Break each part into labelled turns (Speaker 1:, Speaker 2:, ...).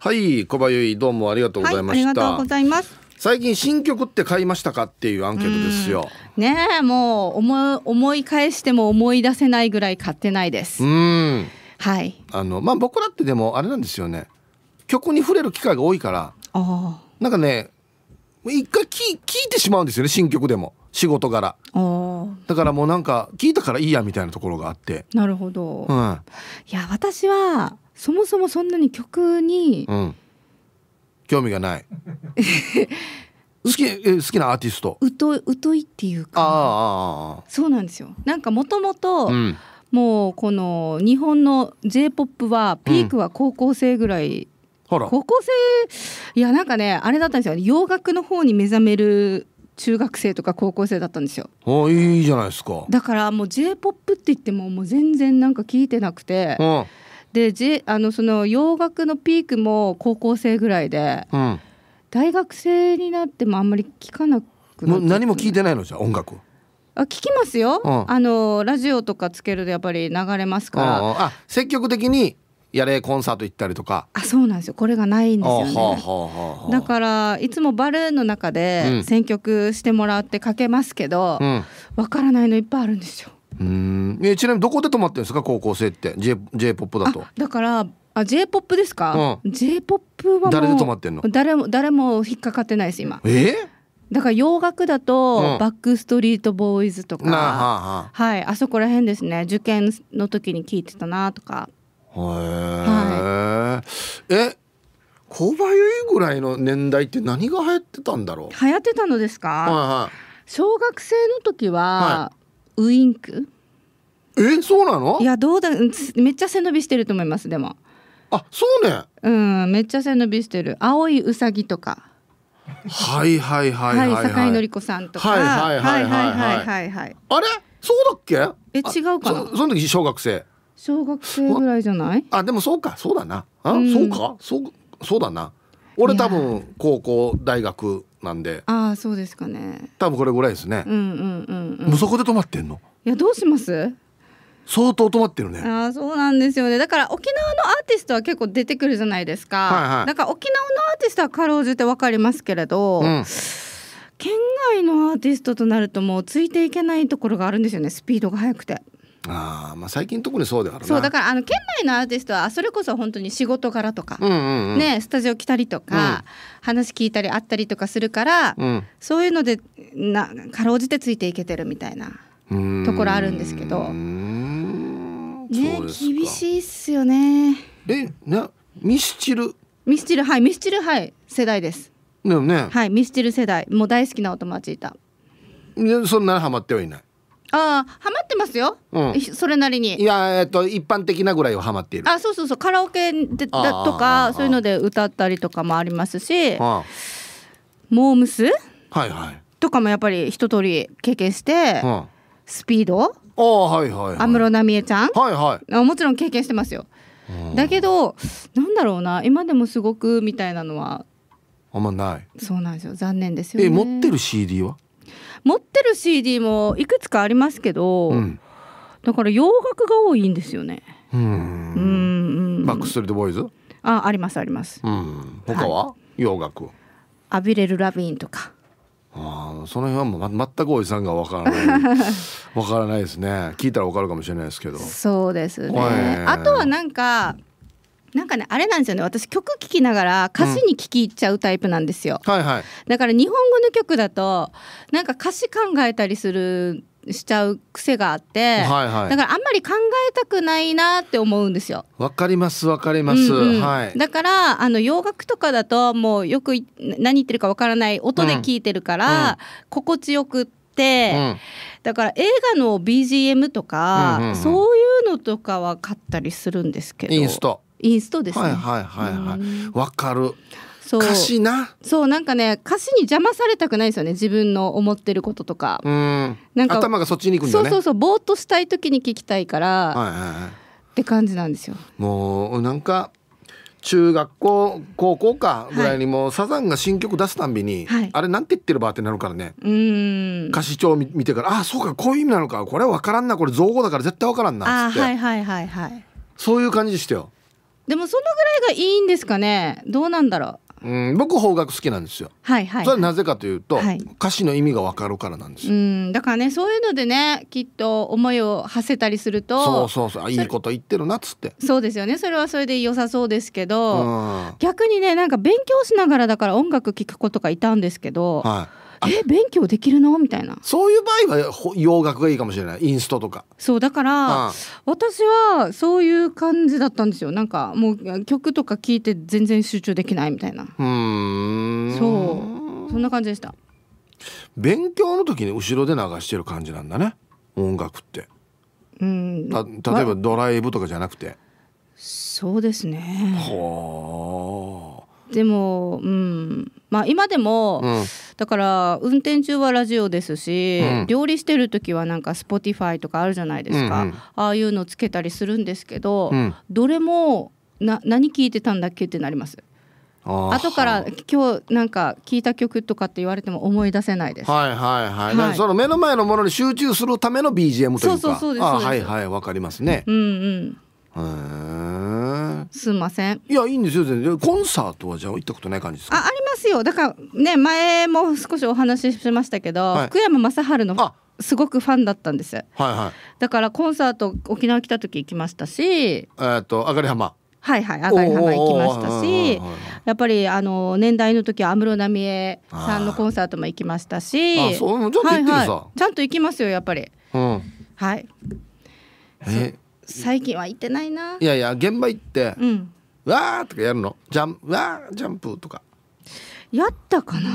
Speaker 1: はい小林どうもありがとうございました、はい、ありがとうございます最近新曲って買いましたかっていうアンケートですよ。
Speaker 2: ねえもう思思い返しても思い出せないぐらい買ってないです。
Speaker 1: うんはいあのまあ僕らってでもあれなんですよね曲に触れる機会が多いからなんかね一回聞聞いてしまうんですよね新曲でも仕事柄だからもうなんか聞いたからいいやみたいなところがあって
Speaker 2: なるほど、うん、いや私はそもそもそんなに曲に、
Speaker 1: うん、興味がない 好き好きなアーティスト
Speaker 2: 疎疎いっていう
Speaker 1: か
Speaker 2: そうなんですよなんかもともともうこの日本の j p o p はピークは高校生ぐらい、うん、高校生いやなんかねあれだったんですよ洋楽の方に目覚める中学生とか高校生だったんですよ。
Speaker 1: あいいじゃないですか。だ
Speaker 2: からもう J-POP って言ってももう全然なんか聞いてなくて、でじあのその洋楽のピークも高校生ぐらいで、うん、大学生になってもあんまり聞かな
Speaker 1: くなっ、ね、何も聞いてないのじゃ音楽
Speaker 2: あ聞きますよ、うん、あのラジオとかつけるとやっぱり流れますから、うん、あ積極的に
Speaker 1: やれコンサート行ったりとか
Speaker 2: あそうなんですよこれがないんですよね、だからいつもバルーンの中で選曲してもらってかけますけどわ、うん、からないのいっぱいあるんですよう
Speaker 1: んえちなみにどこで泊まってんですか高校生って J, J ポップだと
Speaker 2: だからあ J ポップですか、うん、J ポップは誰で泊まってんの誰も誰も引っかかってないです今えだから洋楽だと、うん、バックストリートボーイズとか、
Speaker 1: はあ、
Speaker 2: はいあそこら辺ですね受験の時に聞いてたなとか
Speaker 1: へえ、はい、え小林ぐらいの年代
Speaker 2: って何が流行ってたんだろう流行ってたのですか、はいはい、小学生の時は、はいウインクえそうなのいやどうだめっちゃ背伸びしてると思いますでもあそうねうんめっちゃ背伸びしてる青いウサギとか
Speaker 1: はいはいはいはいはい井紀子さんとかはいはいはいはいは
Speaker 2: いはいあれそうだっ
Speaker 1: けえ違うかなその時小学生
Speaker 2: 小学生ぐらいじゃ
Speaker 1: ないあでもそうかそうだなあ、うん、そうかそうそうだな俺多分高校大学なんで
Speaker 2: ああそうですかね
Speaker 1: 多分これぐらいですねうん
Speaker 2: うんうん、もうそこで止まってんのいやどうします相当止まってるねああ、そうなんですよねだから沖縄のアーティストは結構出てくるじゃないですか、はいはい、だから沖縄のアーティストはかろうじてわかりますけれど、うん、県外のアーティストとなるともうついていけないところがあるんですよねスピードが速くて
Speaker 1: あまあ最近特にそうであるそうだか
Speaker 2: らあの県内のアーティストはそれこそ本当に仕事柄とか、うんうんうん、ね、スタジオ来たりとか、うん、話聞いたり会ったりとかするから、うん、そういうのでなかろうじてついていけてるみたいなところあるんですけどね厳しいっすよね。えなミスチルミスチルはいミスチルはい世代です。でもね、はいミスチル世代もう大好きなお友達いた。
Speaker 1: そんなハマってはいない。
Speaker 2: ああハマってますよ、うん、それなりにい
Speaker 1: やえっと一般的なぐらいはハマっている
Speaker 2: あそうそうそうカラオケでだとかそういうので歌ったりとかもありますし
Speaker 1: モームスはいはい
Speaker 2: とかもやっぱり一通り経験して、スピードあはいはい、はい、安室奈美恵ちゃんはいはいもちろん経験してますよだけどなんだろうな今でもすごくみたいなのはあんまないそうなんですよ残念ですよねえ持って
Speaker 1: る CD は
Speaker 2: 持ってる CD もいくつかありますけど、うん、だから洋楽が多いんですよねうんうん
Speaker 1: バックストリートボーイズ
Speaker 2: あありますあります
Speaker 1: うん他は、はい、洋楽
Speaker 2: アビレル・ラビーンとか
Speaker 1: あその辺はもう、ま、全くおじさんがわからない わからないですね聞いたらわかるかもしれないですけどそうですね、えー、あとは
Speaker 2: なんかなんかねあれなんですよね私曲聴きながら歌詞に聴き入っちゃうタイプなんですよ、うんはいはい、だから日本語の曲だとなんか歌詞考えたりするしちゃう癖があって、はいはい、だからあんまり考えたくないなって思うんですよ。
Speaker 1: わかりますわかります、うんうんはい、だ
Speaker 2: からあの洋楽とかだともうよく何言ってるかわからない音で聞いてるから、うん、心地よくって、うん、だから映画の BGM とか、うんうんうん、そういうのとかは買ったりするんですけど。インストインストですね。はいは
Speaker 1: いはいはい。わ、かる。
Speaker 2: そう歌詞な。そうなんかね歌詞に邪魔されたくないですよね自分の思ってることとか。うん。なんか頭がそっちに行くんだ、ね、そうそうそうぼーっとしたい時に聞きたいから。はいはいはい。って感じなんですよ。
Speaker 1: もうなんか。中学校高校かぐらいにも、サザンが新曲出すたんびに、はい、あれなんて言ってるばってなるからね歌詞帳見てからああそうかこういう意味なのかこれ分からんなこれ造語だから絶対分からんなっって、はい
Speaker 2: はいはいはい、
Speaker 1: そういう感じでしたよ
Speaker 2: でもそのぐらいがいいんですかねどうなんだろ
Speaker 1: う、うん、僕邦楽好きなんですよ、はいはい、それはなぜかというと、はい、歌詞の意味がわかるからなんで
Speaker 2: すようんだからねそういうのでねきっと思いを馳せたりすると
Speaker 1: そうそうそうあいいこと言ってるなっつって
Speaker 2: そうですよねそれはそれで良さそうですけど、逆にねなんか勉強しながらだから音楽聴く子とかいたんですけど、はいえ勉強できるのみたいなそういう場合は洋
Speaker 1: 楽がいいかもしれないインストとか
Speaker 2: そうだから、私はそういう感じだったんですよなんかもう曲とか聴いて全然集中できないみたいな
Speaker 1: うん
Speaker 2: そうそんな感じでした
Speaker 1: 勉強の時に後ろで流してる感じなんだね音楽って
Speaker 2: うん例えば
Speaker 1: ドライブとかじゃなくて
Speaker 2: そうですねはあでもうんまあ、今でも、うん、だから運転中はラジオですし、うん、料理してる時はなんかスポティファイとかあるじゃないですか、うんうん、ああいうのつけたりするんですけど、うん、どれもな何聞いてたんだっけってなります。
Speaker 1: 後か
Speaker 2: ら今日なんか聞いた曲とかって言われても思い出せないです。はいはい
Speaker 1: はい。はい、その目の前のものに集中するための BGM というか。そうそうそうです。あはいはいわかりますね。う
Speaker 2: んうん。
Speaker 1: すんませんいやいいんですよ全然コンサートはじゃあ行ったことない感じですか
Speaker 2: あありますよだからね前も少しお話ししましたけど、はい、福山雅治のすごくファンだったんです、はい
Speaker 1: はい、
Speaker 2: だからコンサート沖縄来た時行きましたしえ
Speaker 1: っと上がり浜
Speaker 2: はいはい上がり浜行きましたしやっぱりあの年代の時は安室奈美恵さんのコンサートも行きましたしあそうちゃんと行ってるさ、はいはい、ちゃんと行きますよやっぱり、うん、はいえ最近は行ってないな
Speaker 1: いやいや現場行って「うん、わとかやるの「ジャンわージャンプ」とか
Speaker 2: やったかな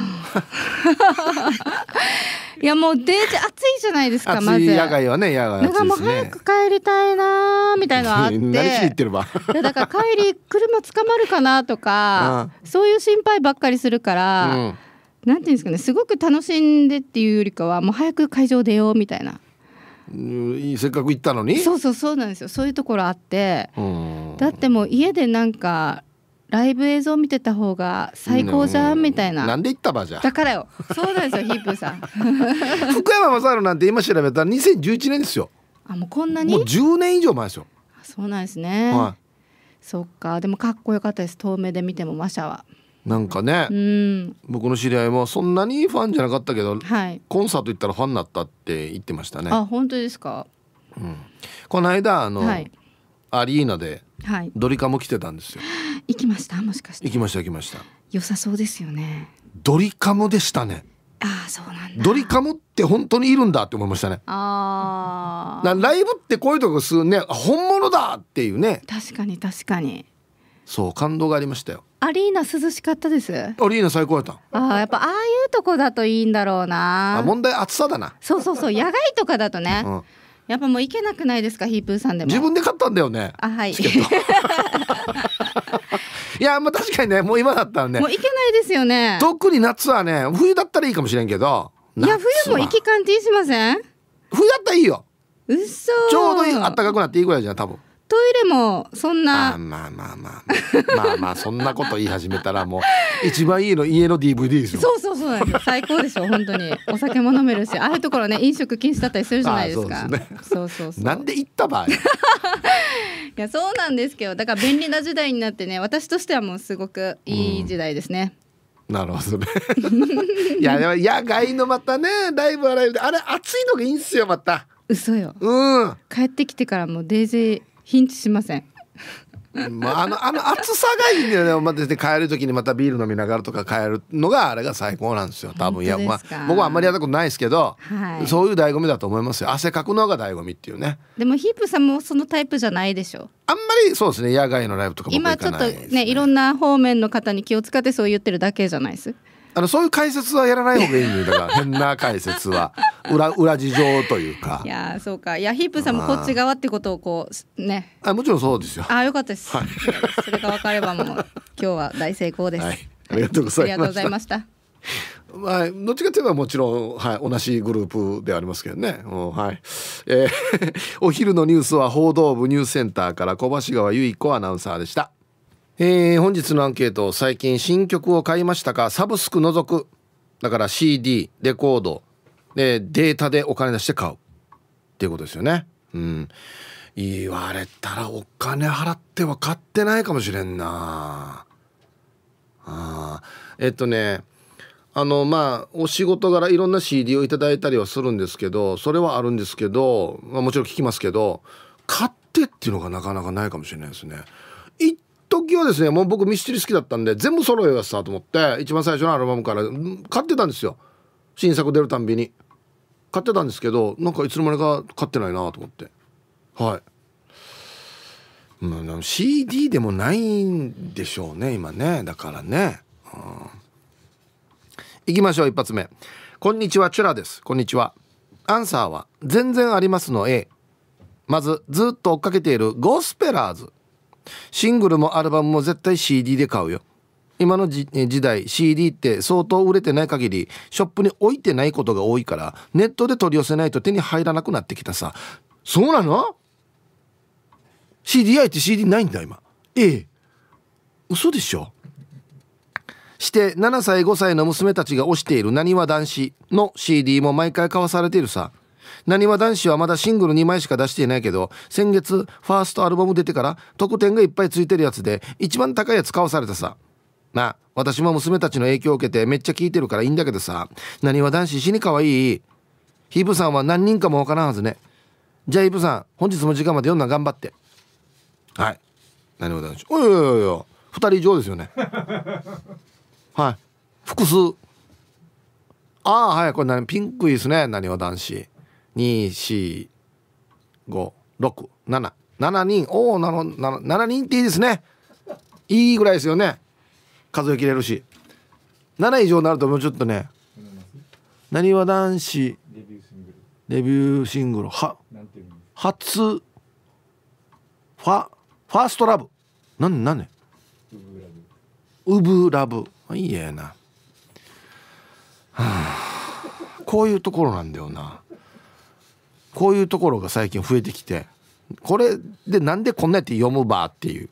Speaker 2: いやもうデージ暑いじゃないですかまず野外は
Speaker 1: ね野外暑いです、ね、もう早く帰
Speaker 2: りたいなみたいなのあってるやだから帰り車捕まるかなとかそういう心配ばっかりするから、うん、なんていうんですかねすごく楽しんでっていうよりかはもう早く会場出ようみたいな
Speaker 1: せっかく行ったのにそうそ
Speaker 2: うそうなんですよそういうところあってだってもう家でなんかライブ映像見てた方が最高じゃんみたいな。なん
Speaker 1: で行ったばじゃ。だ
Speaker 2: からよ。そうなんですよ、ヒープさん。
Speaker 1: 福山雅治なんて今調べたら2011年ですよ。
Speaker 2: あ、もうこんなに。もう10
Speaker 1: 年以上前ですよ。
Speaker 2: そうなんですね。はい、そっか、でもかっこよかったです。遠目で見てもマシャは。
Speaker 1: なんかね、う
Speaker 2: ん、
Speaker 1: 僕の知り合いもそんなにファンじゃなかったけど、はい、コンサート行ったらファンになったって言ってましたねあ
Speaker 2: 本当ですか、う
Speaker 1: ん、この間あの、はい、アリーナでドリカム来てたんですよ、
Speaker 2: はい、行きましたもしかし
Speaker 1: て行きました行きました
Speaker 2: 良さそうですよね
Speaker 1: ドリカムでしたねあそうなんドリカムって本当にいるんだって思いましたね
Speaker 2: あ
Speaker 1: ライブってこういうとこすね本物だっていうね
Speaker 2: 確かに確かに
Speaker 1: そう感動がありましたよ
Speaker 2: アリーナ涼しかったですアリ
Speaker 1: ーナ最高やった
Speaker 2: ああやっぱああいうとこだといいんだろうなあ問
Speaker 1: 題暑さだなそうそうそ
Speaker 2: う野外とかだとね、うん、やっぱもう行けなくないですかヒープーさんでも自分
Speaker 1: で買ったんだよねあはい いやまあ確かにねもう今だったらねもう行
Speaker 2: けないですよね特
Speaker 1: に夏はね冬だったらいいかもしれんけど
Speaker 2: いや冬も行き感じしません
Speaker 1: 冬だったらいいよ
Speaker 2: うそちょうどいい
Speaker 1: 暖かくなっていいぐらいじゃん多分
Speaker 2: トイレもそんなあまあまあ
Speaker 1: まあまあまあそんなこと言い始めたらもう一番いいの家の DVD ですよそ
Speaker 2: うそうそう最高でしょ本当にお酒も飲めるしああいうところね飲食禁止だったりするじゃないですか、
Speaker 1: ね、そうそうそうなんで行った場合 い
Speaker 2: やそうなんですけどだから便利な時代になってね私としてはもうすごくいい時代ですね、うん、なるほどねいやで
Speaker 1: も野外のまたねライブはライブであれ暑いのがいいんすよま
Speaker 2: た嘘ようん帰ってきてからもうデイジーヒンチしません
Speaker 1: まあ、あのあの暑さがいいんだよね、まあ、で帰る時にまたビール飲みながらとか帰るのがあれが最高なんですよ多分いや、まあ、僕はあんまりやったことないですけど、はい、そういう醍醐味だと思いますよ汗かくのが醍醐味っていうね
Speaker 2: でもヒープさんもそのタイプじゃないでしょあんま
Speaker 1: りそうですね野外のライブとかも、ね、今ちょっと
Speaker 2: ねいろんな方面の方に気を使ってそう言ってるだけじゃないです
Speaker 1: あのそういう解説はやらない方がいいんだから変な解説は 裏裏事情というか
Speaker 2: いやそうかいやヒップさんもこっち側ってことをこうね
Speaker 1: あもちろんそうですよあよかったです、はい、
Speaker 2: それが分かればもう今日は大成功です、はい、
Speaker 1: ありがとうございました まあ、どっちかといえばもちろん、はい、同じグループではありますけどね。うはい、えー、お昼のニュースは報道部ニュースセンターから小橋川由衣子アナウンサーでした。えー、本日のアンケート最近新曲を買いましたかサブスク除くだから CD レコードでデータでお金出して買うっていうことですよねうん言われたらお金払っては買ってないかもしれんなあえっとねあのまあお仕事柄いろんな CD を頂いたりはするんですけどそれはあるんですけど、まあ、もちろん聞きますけど買ってっていうのがなかなかないかもしれないですねいっ時はですねもう僕ミスチル好きだったんで全部揃えようさと思って一番最初のアルバムから買ってたんですよ新作出るたんびに買ってたんですけどなんかいつの間にか買ってないなと思ってはい、うん、CD でもないんでしょうね今ねだからね、うん、いきましょう一発目こんにちはチュラですこんにちはアンサーは全然ありますの A まずずっと追っかけているゴスペラーズシングルもアルバムも絶対 CD で買うよ今の時代 CD って相当売れてない限りショップに置いてないことが多いからネットで取り寄せないと手に入らなくなってきたさそうなの ?CDI って CD ないんだ今ええ嘘でしょして7歳5歳の娘たちが推しているなにわ男子の CD も毎回買わされているさなにわ男子はまだシングル2枚しか出していないけど先月ファーストアルバム出てから特典がいっぱいついてるやつで一番高いやつ買わされたさまあ私も娘たちの影響を受けてめっちゃ聴いてるからいいんだけどさなにわ男子死にかわいいヒブさんは何人かもわからんはずねじゃあヒブさん本日も時間まで読んだ頑張ってはいなにわ男子おいおいおいおい2人以上ですよね はい複数ああはいこれ何ピンクいいですねなにわ男子7人おお7人っていいですねいいぐらいですよね数え切れるし7以上になるともうちょっとねなにわ男子デビューシングルは初ファファーストラブなんなウブラブいいえな、はあ、こういうところなんだよなこういうところが最近増えてきてこれでなんでこんなやって読むばっていう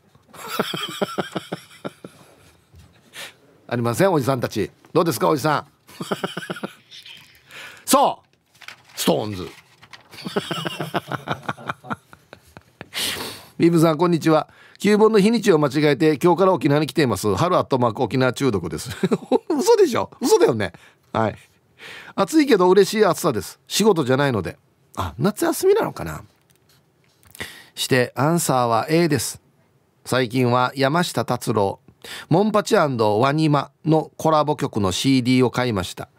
Speaker 1: ありませんおじさんたちどうですかおじさん そうストーンズ ビブさんこんにちは旧本の日にちを間違えて今日から沖縄に来ています春アットマーク沖縄中毒です嘘でしょ嘘だよねはい暑いけど嬉しい暑さです仕事じゃないのであ夏休みなのかなしてアンサーは A です最近は山下達郎モンパチワニマのコラボ曲の CD を買いました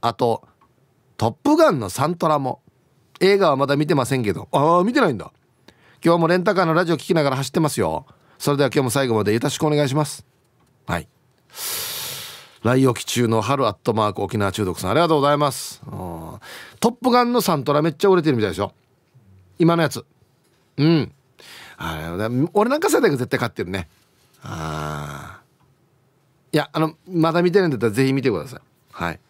Speaker 1: あと「トップガン」のサントラも映画はまだ見てませんけどああ見てないんだ今日もレンタカーのラジオ聴きながら走ってますよそれでは今日も最後までよろしくお願いしますはい来沖中の春アットマーク沖縄中毒さんありがとうございますトップガンのサントラめっちゃ売れてるみたいですよ今のやつうんあれ俺なんか世代が絶対買ってるねああいやあのまだ見てないんだったらぜひ見てくださいはい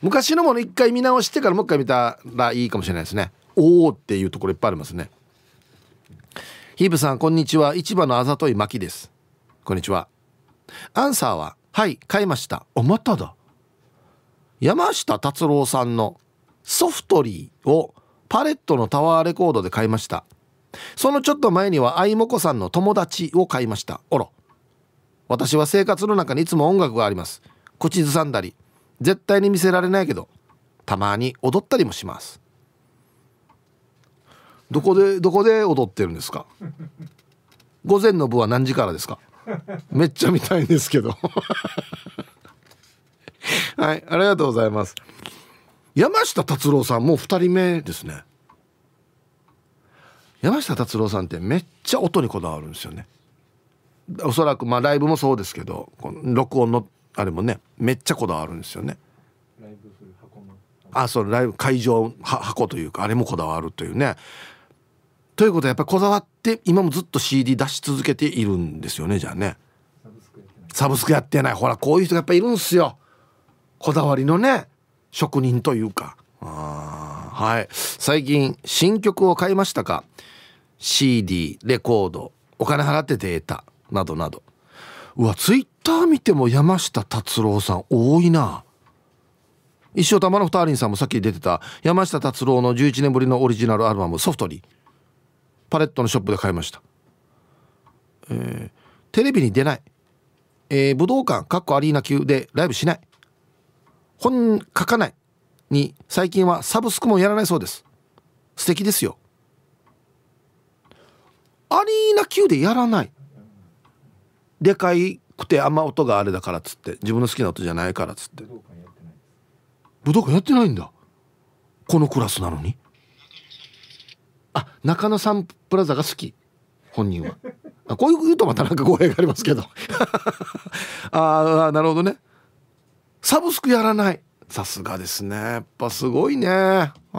Speaker 1: 昔のもの一回見直してからもう一回見たらいいかもしれないですねおおっていうところいっぱいありますねヒープさんこんにちは市場のあざとい巻ですこんにちはアンサーははい買いましたおまただ山下達郎さんのソフトリーをパレットのタワーレコードで買いましたそのちょっと前には愛もこさんの友達を買いましたおろ私は生活の中にいつも音楽があります口ずさんだり絶対に見せられないけどたまに踊ったりもしますどこでどこで踊ってるんですか午前の部は何時からですかめっちゃ見たいんですけどはいありがとうございます山下達郎さんもう2人目ですね山下達郎さんってめっちゃ音にこだわるんですよねおそらくまあライブもそうですけどこの録音のあれもねめっちゃこだわるんですよねあそうライブ会場箱というかあれもこだわるというねということはやっぱりこだわって今もずっと CD 出し続けているんですよねじゃあねサブスクやってないほらこういう人がやっぱいるんすよこだわりのね職人というかはい最近新曲を買いましたか CD レコードお金払ってデータなどなどうわツイッター見ても山下達郎さん多いな一生玉のりんさんもさっき出てた山下達郎の11年ぶりのオリジナルアルバム「ソフトリー」パレットのショップで買いました、えー、テレビに出ない、えー、武道館かっこアリーナ級でライブしない本書かないに最近はサブスクもやらないそうです素敵ですよアリーナ級でやらないでかいくてあんま音があれだからっつって自分の好きな音じゃないからっつって武道館やってないんだこのクラスなのにあ中野サンプラザが好き本人はあこういう言うとまたなんか語弊がありますけど ああなるほどねサブスクやらないさすがですねやっぱすごいねはい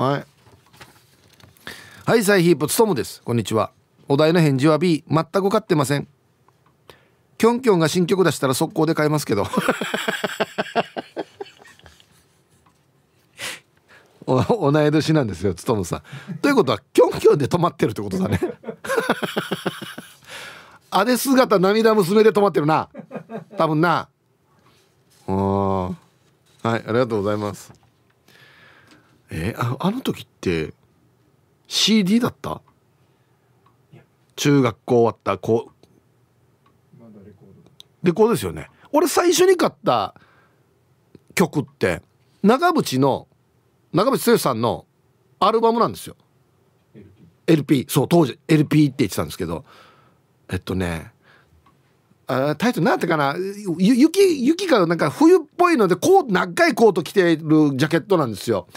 Speaker 1: はいサイヒープツトムですこんにちはお題の返事は B 全く買ってませんキョンキョンが新曲出したら速攻で買いますけど お同い年なんですよつとむさん。ということはキョンキョンで止まってるってことだね。あれ姿涙娘で止まってるな多分なああはいありがとうございますえー、ああの時って CD だった中学校終わったこう、でレコードですよね俺最初に買った曲って長渕の長渕剛さんのアルバムなんですよ LP, LP そう当時 LP って言ってたんですけどえっとねあタイトルなってかな雪雪がなんか冬っぽいのでこう長いコート着てるジャケットなんですよ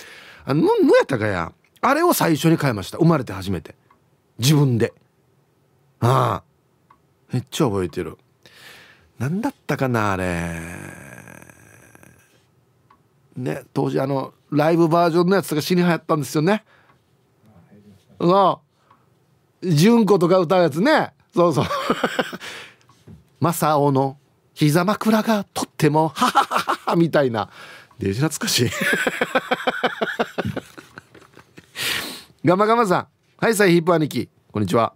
Speaker 1: あののやったかやあれを最初に買いました生まれて初めて自分でああめっちゃ覚えてる何だったかなあれね当時あのライブバージョンのやつとか死に流行ったんですよねそう純子とか歌うやつねそうそう正雄の膝枕がとってもハハハハみたいなデジ懐かしいガマガマさんはいさいヒップ兄貴こんにちは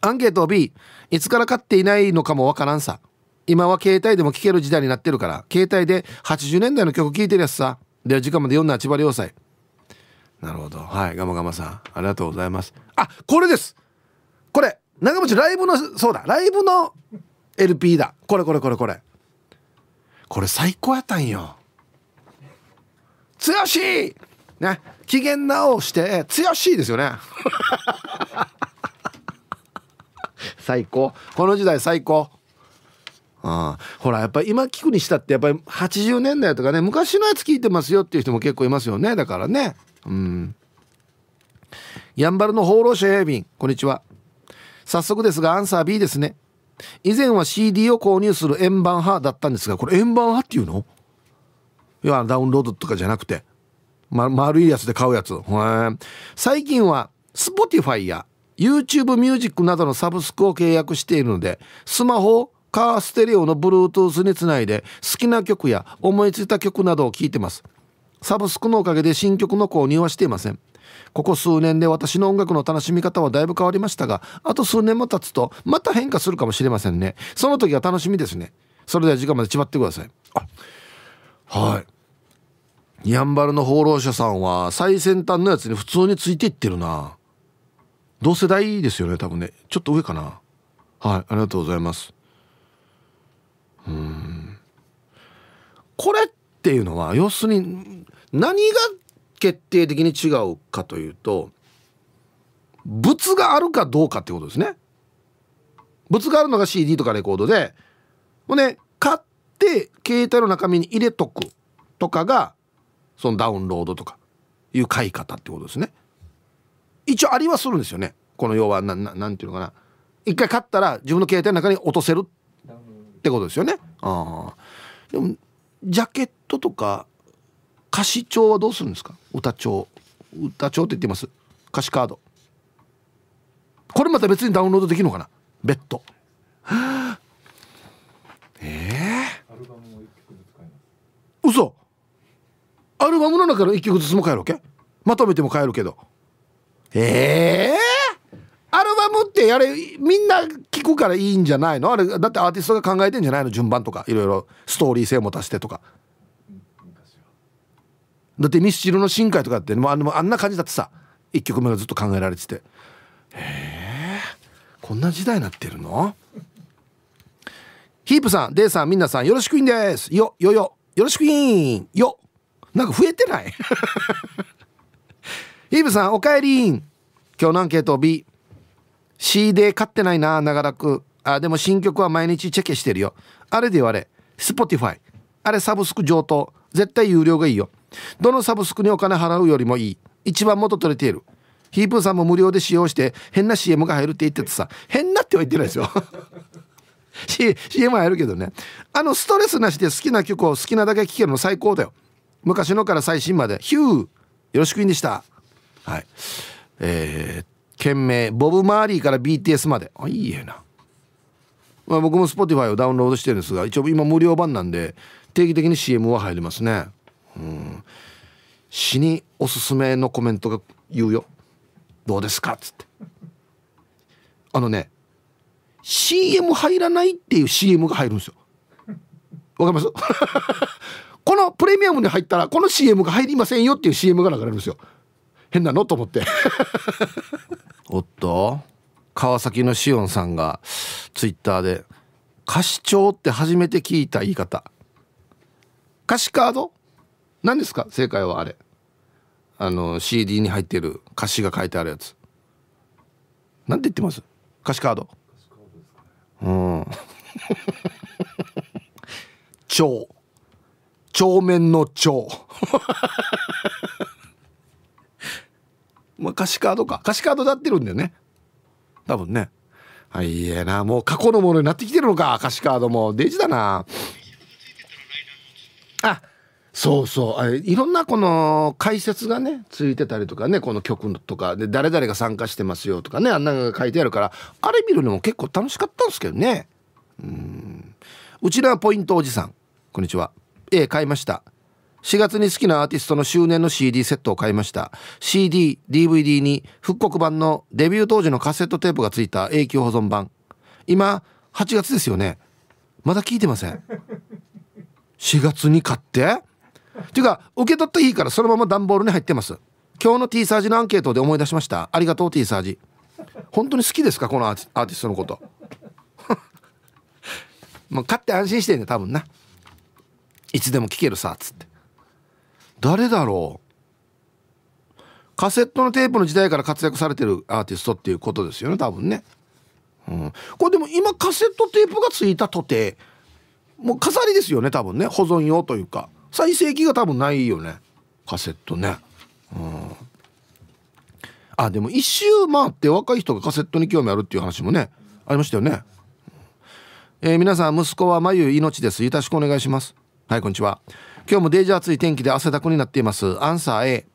Speaker 1: アンケート B いつから買っていないのかもわからんさ今は携帯でも聴ける時代になってるから携帯で80年代の曲聴いてるやつさでは時間まで読んだ千葉良斎なるほどはいガマガマさんありがとうございますあこれですこれ長ちライブのそうだライブの LP だこれこれこれこれこれ最高やったんよ「しいね機嫌直して「しいですよね 最高この時代最高あほらやっぱり今聞くにしたってやっぱり80年代とかね昔のやつ聞いてますよっていう人も結構いますよねだからねうんやんばるの放浪者鋭ンこんにちは早速ですがアンサー B ですね以前は CD を購入する円盤派だったんですがこれ円盤派っていうのいやダウンロードとかじゃなくて、ま、丸いやつで買うやつ最近は Spotify や YouTube ミュージックなどのサブスクを契約しているのでスマホカーステレオの Bluetooth につないで好きな曲や思いついた曲などを聴いてますサブスクのおかげで新曲の購入はしていませんここ数年で私の音楽の楽しみ方はだいぶ変わりましたが、あと数年も経つと、また変化するかもしれませんね。その時は楽しみですね。それでは時間まで縛ってください。はい。やんばるの放浪者さんは最先端のやつに普通についていってるな。同世代ですよね、多分ね。ちょっと上かな。はい、ありがとうございます。うん。これっていうのは、要するに、何が決定的に違うかというと物があるかどうかってことですね。物があるのが CD とかレコードでもうね買って携帯の中身に入れとくとかがそのダウンロードとかいう買い方ってことですね。一応ありはするんですよね。この要はなて言うのかな一回買ったら自分の携帯の中に落とせるってことですよね。あでもジャケットとか歌詞帳はどうするんですか歌帳歌帳って言ってます歌詞カードこれまた別にダウンロードできるのかな別途ええー、嘘アルバムの中の1曲ずつも変えるわけまとめても買えるけどええー、アルバムってあれみんな聞くからいいんじゃないのあれだってアーティストが考えてんじゃないの順番とかいろいろストーリー性も足してとかだってミスチルの深海とかってもうあのあんな感じだってさ1曲目がずっと考えられててへえこんな時代になってるのヒープさんデイさんみんなさんよろしくいんですよよよよろしくいんよなんか増えてない ヒープさんおかえり今日のアンケート B C で買ってないな長らくあでも新曲は毎日チェケしてるよあれで言われ Spotify あれサブスク上等絶対有料がいいよどのサブスクにお金払うよりもいい一番元取れているヒープーさんも無料で使用して変な CM が入るって言っててさ変なっては言ってないですよ C CM 入るけどねあのストレスなしで好きな曲を好きなだけ聴けるの最高だよ昔のから最新までヒューよろしくいんでしたはいえー、件名ボブ・マーリーから BTS まであいいえな、まあ、僕も Spotify をダウンロードしてるんですが一応今無料版なんで定期的に CM は入りますねうん死におすすめのコメントが言うよどうですかっつってあのね CM 入らないっていう CM が入るんですよわかります このプレミアムに入ったらこの CM が入りませんよっていう CM が流れるんですよ変なのと思って おっと川崎のしおんさんがツイッターで「歌詞帳って初めて聞いた言い方歌詞カード何ですか正解はあれあの CD に入ってる歌詞が書いてあるやつなんて言ってます歌詞カード、うん超帳 面の超 まあ歌詞カードか歌詞カードだってるんだよね多分ねあいえなもう過去のものになってきてるのか歌詞カードもデジだなあそうそうあれいろんなこの解説がねついてたりとかねこの曲とかで誰々が参加してますよとかねあんなのが書いてあるからあれ見るのも結構楽しかったんですけどねうんうちらポイントおじさんこんにちは A 買いました4月に好きなアーティストの周年の CD セットを買いました CDDVD に復刻版のデビュー当時のカセットテープがついた永久保存版今8月ですよねまだ聞いてません4月に買ってていうか受け取った日からそのまま段ボールに入ってます今日の T サージのアンケートで思い出しましたありがとう T サージ本当に好きですかこのアーティストのこともう 買って安心してんね多分ないつでも聴けるさっつって誰だろうカセットのテープの時代から活躍されてるアーティストっていうことですよね多分ね、うん、これでも今カセットテープがついたとてもう飾りですよね多分ね保存用というか。最盛期が多分ないよねカセットねうんあでも一周回って若い人がカセットに興味あるっていう話もねありましたよね、えー、皆さん息子は眉命ですよろしくお願いしますはいこんにちは今日もデージ暑い天気で汗だくになっていますアンサー A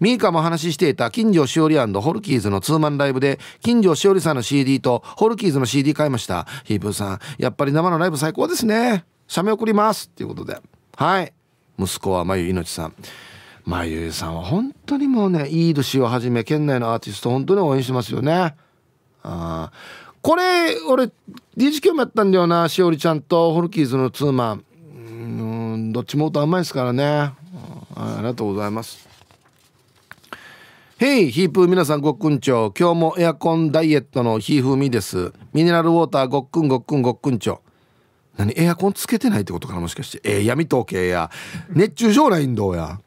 Speaker 1: ミーカも話していた金城しおりホルキーズのツーマンライブで金城しおりさんの CD とホルキーズの CD 買いましたヒープーさんやっぱり生のライブ最高ですね写メ送りますっていうことではい息子はまゆいのちさんまゆさんは本当にもうねいい年をはじめ県内のアーティスト本当に応援しますよねああこれ俺 DGK もやったんだよなしおりちゃんとホルキーズのツーマンうんどっちも歌うまいですからねありがとうございますヘイヒープー皆さんごっくんちょ今日もエアコンダイエットのヒーフーミですミネラルウォーターごっくんごっくんごっくんちょ何エアコンつけてないってことかなもしかしてえー、闇統計や熱中症ラインどうや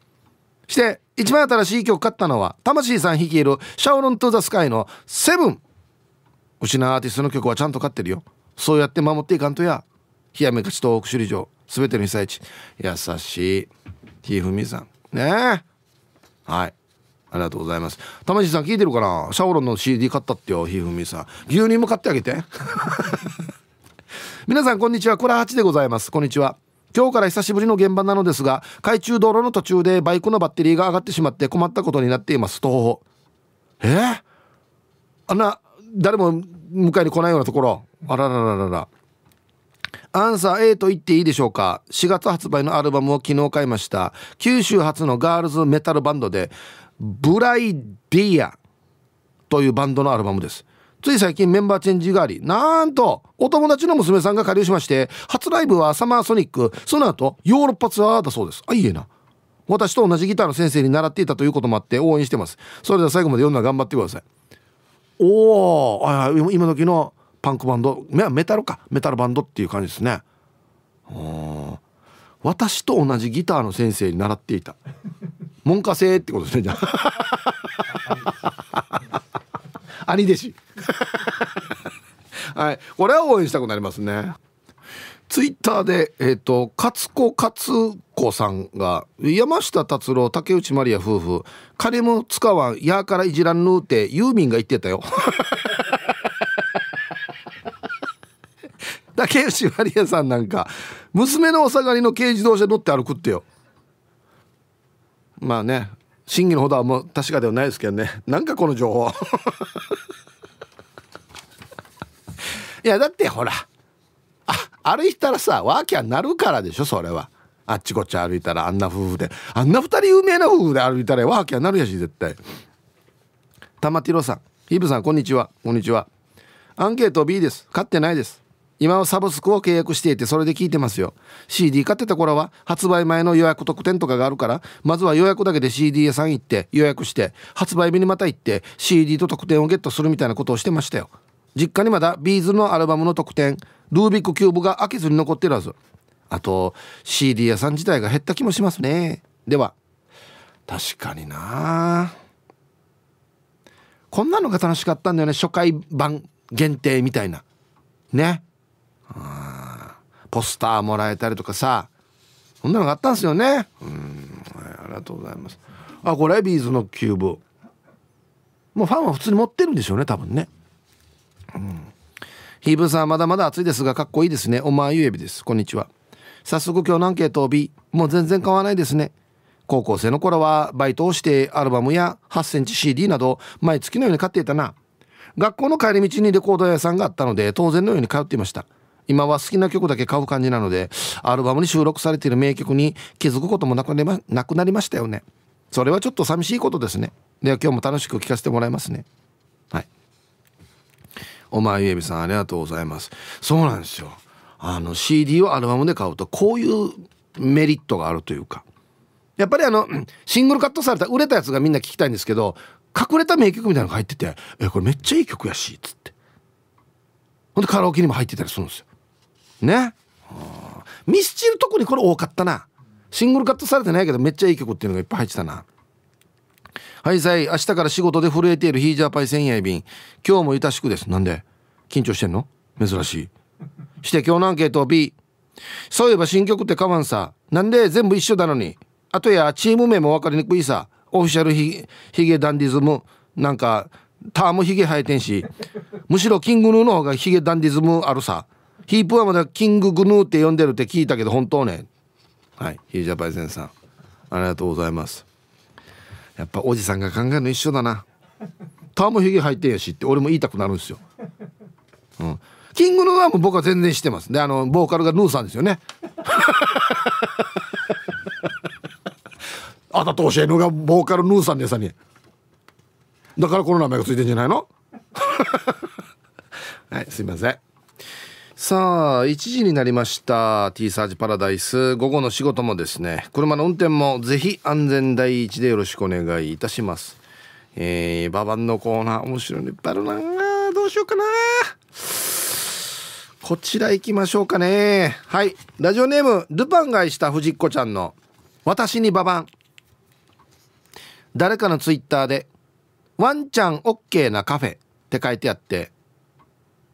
Speaker 1: して一番新しい曲買ったのは魂さん率いるシャオロン・トゥ・ザ・スカイの「セブンうちのアーティストの曲はちゃんと買ってるよそうやって守っていかんとや冷やめかち東北首里城全ての被災地優しいひふみさんねえはいありがとうございます魂さん聞いてるかなシャオロンの CD 買ったってよひふみさん牛乳も買ってあげて皆さんこんにちはコラハチでございますこんにちは今日から久しぶりの現場なのですが海中道路の途中でバイクのバッテリーが上がってしまって困ったことになっていますとえー、あんな誰も迎えに来ないようなところあらららららアンサー A と言っていいでしょうか4月発売のアルバムを昨日買いました九州発のガールズメタルバンドでブライディアというバンドのアルバムですつい最近メンバーチェンジがありなんとお友達の娘さんが加入しまして初ライブはサマーソニックその後ヨーロッパツアーだそうですあいいえな私と同じギターの先生に習っていたということもあって応援してますそれでは最後まで読んだら頑張ってくださいおお今時のパンクバンドメタルかメタルバンドっていう感じですね私と同じギターの先生に習っていた文下生ってことですねじゃあ兄弟子 はいこれは応援したくなりますねツイッターで、えーと、勝子勝子さんが「山下達郎竹内まりや夫婦金も使わんやからいじらんぬ」ってユーミンが言ってたよ 竹内まりやさんなんか娘のお下がりの軽自動車乗って歩くってよまあね真偽のほどはもう確かではないですけどねなんかこの情報 いやだってほらあ歩いたらさワーキャーなるからでしょそれはあっちこっち歩いたらあんな夫婦であんな二人有名な夫婦で歩いたらワーキャーなるやし絶対玉ティロさんヒブさんこんにちはこんにちはアンケート B です勝ってないです今はサブスクを契約していてそれで聞いてますよ CD 買ってた頃は発売前の予約特典とかがあるからまずは予約だけで CD 屋さん行って予約して発売日にまた行って CD と特典をゲットするみたいなことをしてましたよ実家にまだビーズのアルバムの特典ルービックキューブが開けずに残ってるはずあと CD 屋さん自体が減った気もしますねでは確かになこんなのが楽しかったんだよね初回版限定みたいなねポスターもらえたりとかさそんなのがあったんですよねうんありがとうございますあこれビーズのキューブもうファンは普通に持ってるんでしょうね多分ねうんヒーブさんまだまだ暑いですがかっこいいですねお前ゆえびですこんにちは早速今日のアンケートを B もう全然買わないですね高校生の頃はバイトをしてアルバムや8センチ CD など毎月のように買っていたな学校の帰り道にレコード屋さんがあったので当然のように通っていました今は好きな曲だけ買う感じなのでアルバムに収録されている名曲に気づくこともなく,、ま、なくなりましたよねそれはちょっと寂しいことですねでは今日も楽しく聞かせてもらいますねはいお前ゆえびさんありがとうございますそうなんですよあの CD をアルバムで買うとこういうメリットがあるというかやっぱりあのシングルカットされた売れたやつがみんな聞きたいんですけど隠れた名曲みたいなのが入ってて「えこれめっちゃいい曲やし」っつってほんでカラオケにも入ってたりするんですよね、ミスチル特にこれ多かったなシングルカットされてないけどめっちゃいい曲っていうのがいっぱい入ってたなはいさい明日から仕事で震えているヒージャーパイ千夜便今日もいたしくですなんで緊張してんの珍しいして今日のアンケート B そういえば新曲ってカまンさなんで全部一緒なのにあとやチーム名も分かりにくいさオフィシャルヒゲダンディズムなんかターもヒゲ生えてんしむしろキングヌーの方がヒゲダンディズムあるさヒープはまだキンググヌーって呼んでるって聞いたけど本当ねはいヒージャパイセンさんありがとうございますやっぱおじさんが考えるの一緒だなタームヒゲ入ってんやしって俺も言いたくなるんですよ、うん、キングヌーはもう僕は全然してますであのボーカルがヌーさんですよね あたと教えのがボーカルヌーさんでさにだからこの名前がついてんじゃないの はいすいませんさあ1時になりました T サージパラダイス午後の仕事もですね車の運転もぜひ安全第一でよろしくお願いいたしますえー、ババンのコーナー面白いのいっぱいあるなどうしようかなこちら行きましょうかねはいラジオネームルパンが愛した藤子ちゃんの「私にババン」誰かのツイッターで「ワンちゃん OK なカフェ」って書いてあって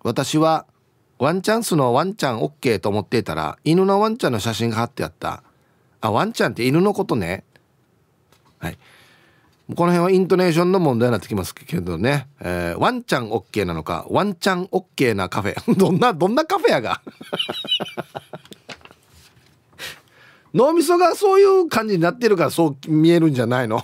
Speaker 1: 私は「ワンチャンスのワンちゃん OK と思っていたら犬のワンちゃんの写真が貼ってあったあワンちゃんって犬のことねはいこの辺はイントネーションの問題になってきますけどね、えー、ワンちゃん OK なのかワンちゃん OK なカフェ どんなどんなカフェやが 脳みそがそういう感じになってるからそう見えるんじゃないの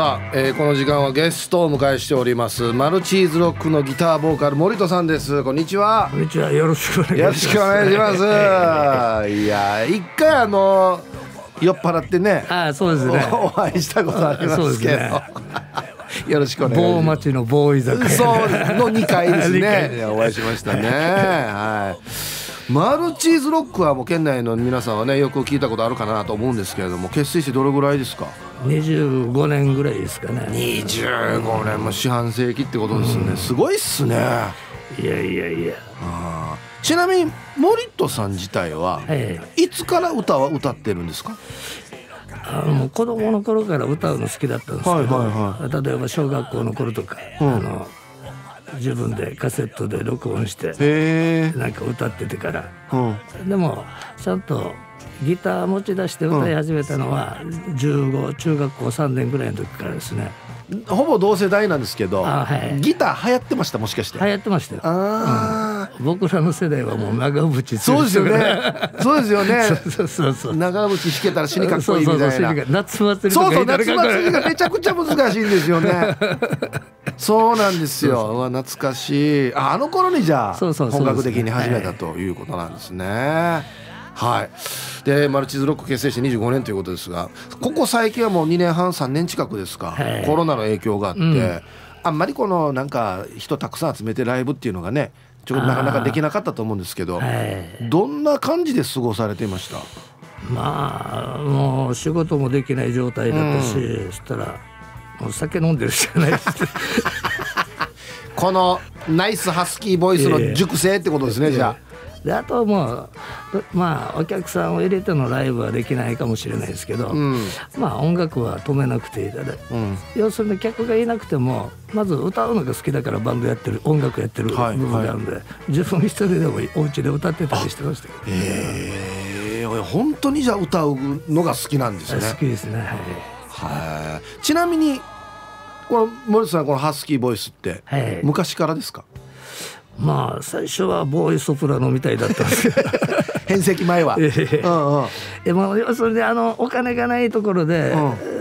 Speaker 1: さあ、えー、この時間はゲストを迎えしておりますマルチーズロックのギターボーカル森戸さんですこんにちはこんにちはよろしくお願いしますいや一回あの酔っ払ってねあそうですね お会いしたことありますけど、よろしくお願いします。某町のボーイ屋。の2回ですね。お会いしましたね。はい。マルチーズロックはもう県内の皆さんはねよく聞いたことあるかなと思うんですけれども結成してどれぐらいですか
Speaker 3: 25年ぐらいですか
Speaker 1: ね25年も四半世紀ってことですね、うん、すごいっすねいやいやいやあちなみに森戸さん自体は、い、つから歌は歌ってるんですかあの子供の頃から
Speaker 3: 歌うの好きだったんですけど、はいはいはい、例えば小学校の頃とか、うん、あの自分でカセットで録音してなんか歌っててから、うん、でもちゃんとギター持ち出して歌い始めたのは15中学校3年ぐらいの時からですね、ほぼ同世代なんですけど、はい、ギター流行ってましたもしかして流行ってましたよあ、うん、僕らの世代はもう長渕そうですよね
Speaker 1: そうですよね そうそうそう長渕弾けたら死にかっこいいみたいな夏祭りそうそう夏祭りが めちゃくちゃ難しいんですよねそうなんですよ懐かしいあの頃にじゃあ本格的に始めたということなんですね、はいはいでマルチズロック結成して25年ということですがここ最近はもう2年半3年近くですか、はい、コロナの影響があって、うん、あんまりこのなんか人たくさん集めてライブっていうのがねちょっとなかなかできなかったと思うんですけど、はい、どんな感じで過ごされていました
Speaker 3: まあもう仕事もできない状態だったし、うん、そしたらお酒飲んでるしかないです
Speaker 1: このナイスハスキーボイスの熟成ってことですね、じゃあ。であとはもう
Speaker 3: まあお客さんを入れてのライブはできないかもしれないですけど、うん、まあ音楽は止めなくていいだうん、要するに客がいなくてもまず歌うのが好きだからバンドやってる音
Speaker 1: 楽やってる部分があるんで、はいはい、
Speaker 3: 自分一人でもお家で歌ってたりしてましたけ
Speaker 1: ど、へえ本当にじゃあ歌うのが好きなんですね好きですねはいはちなみにこの森田さんこのハスキーボイスって昔からですか、はいまあ最初はボーイソプラノみたいだったんですけど 変席
Speaker 3: 前は。えまあそれであのお金がないところで、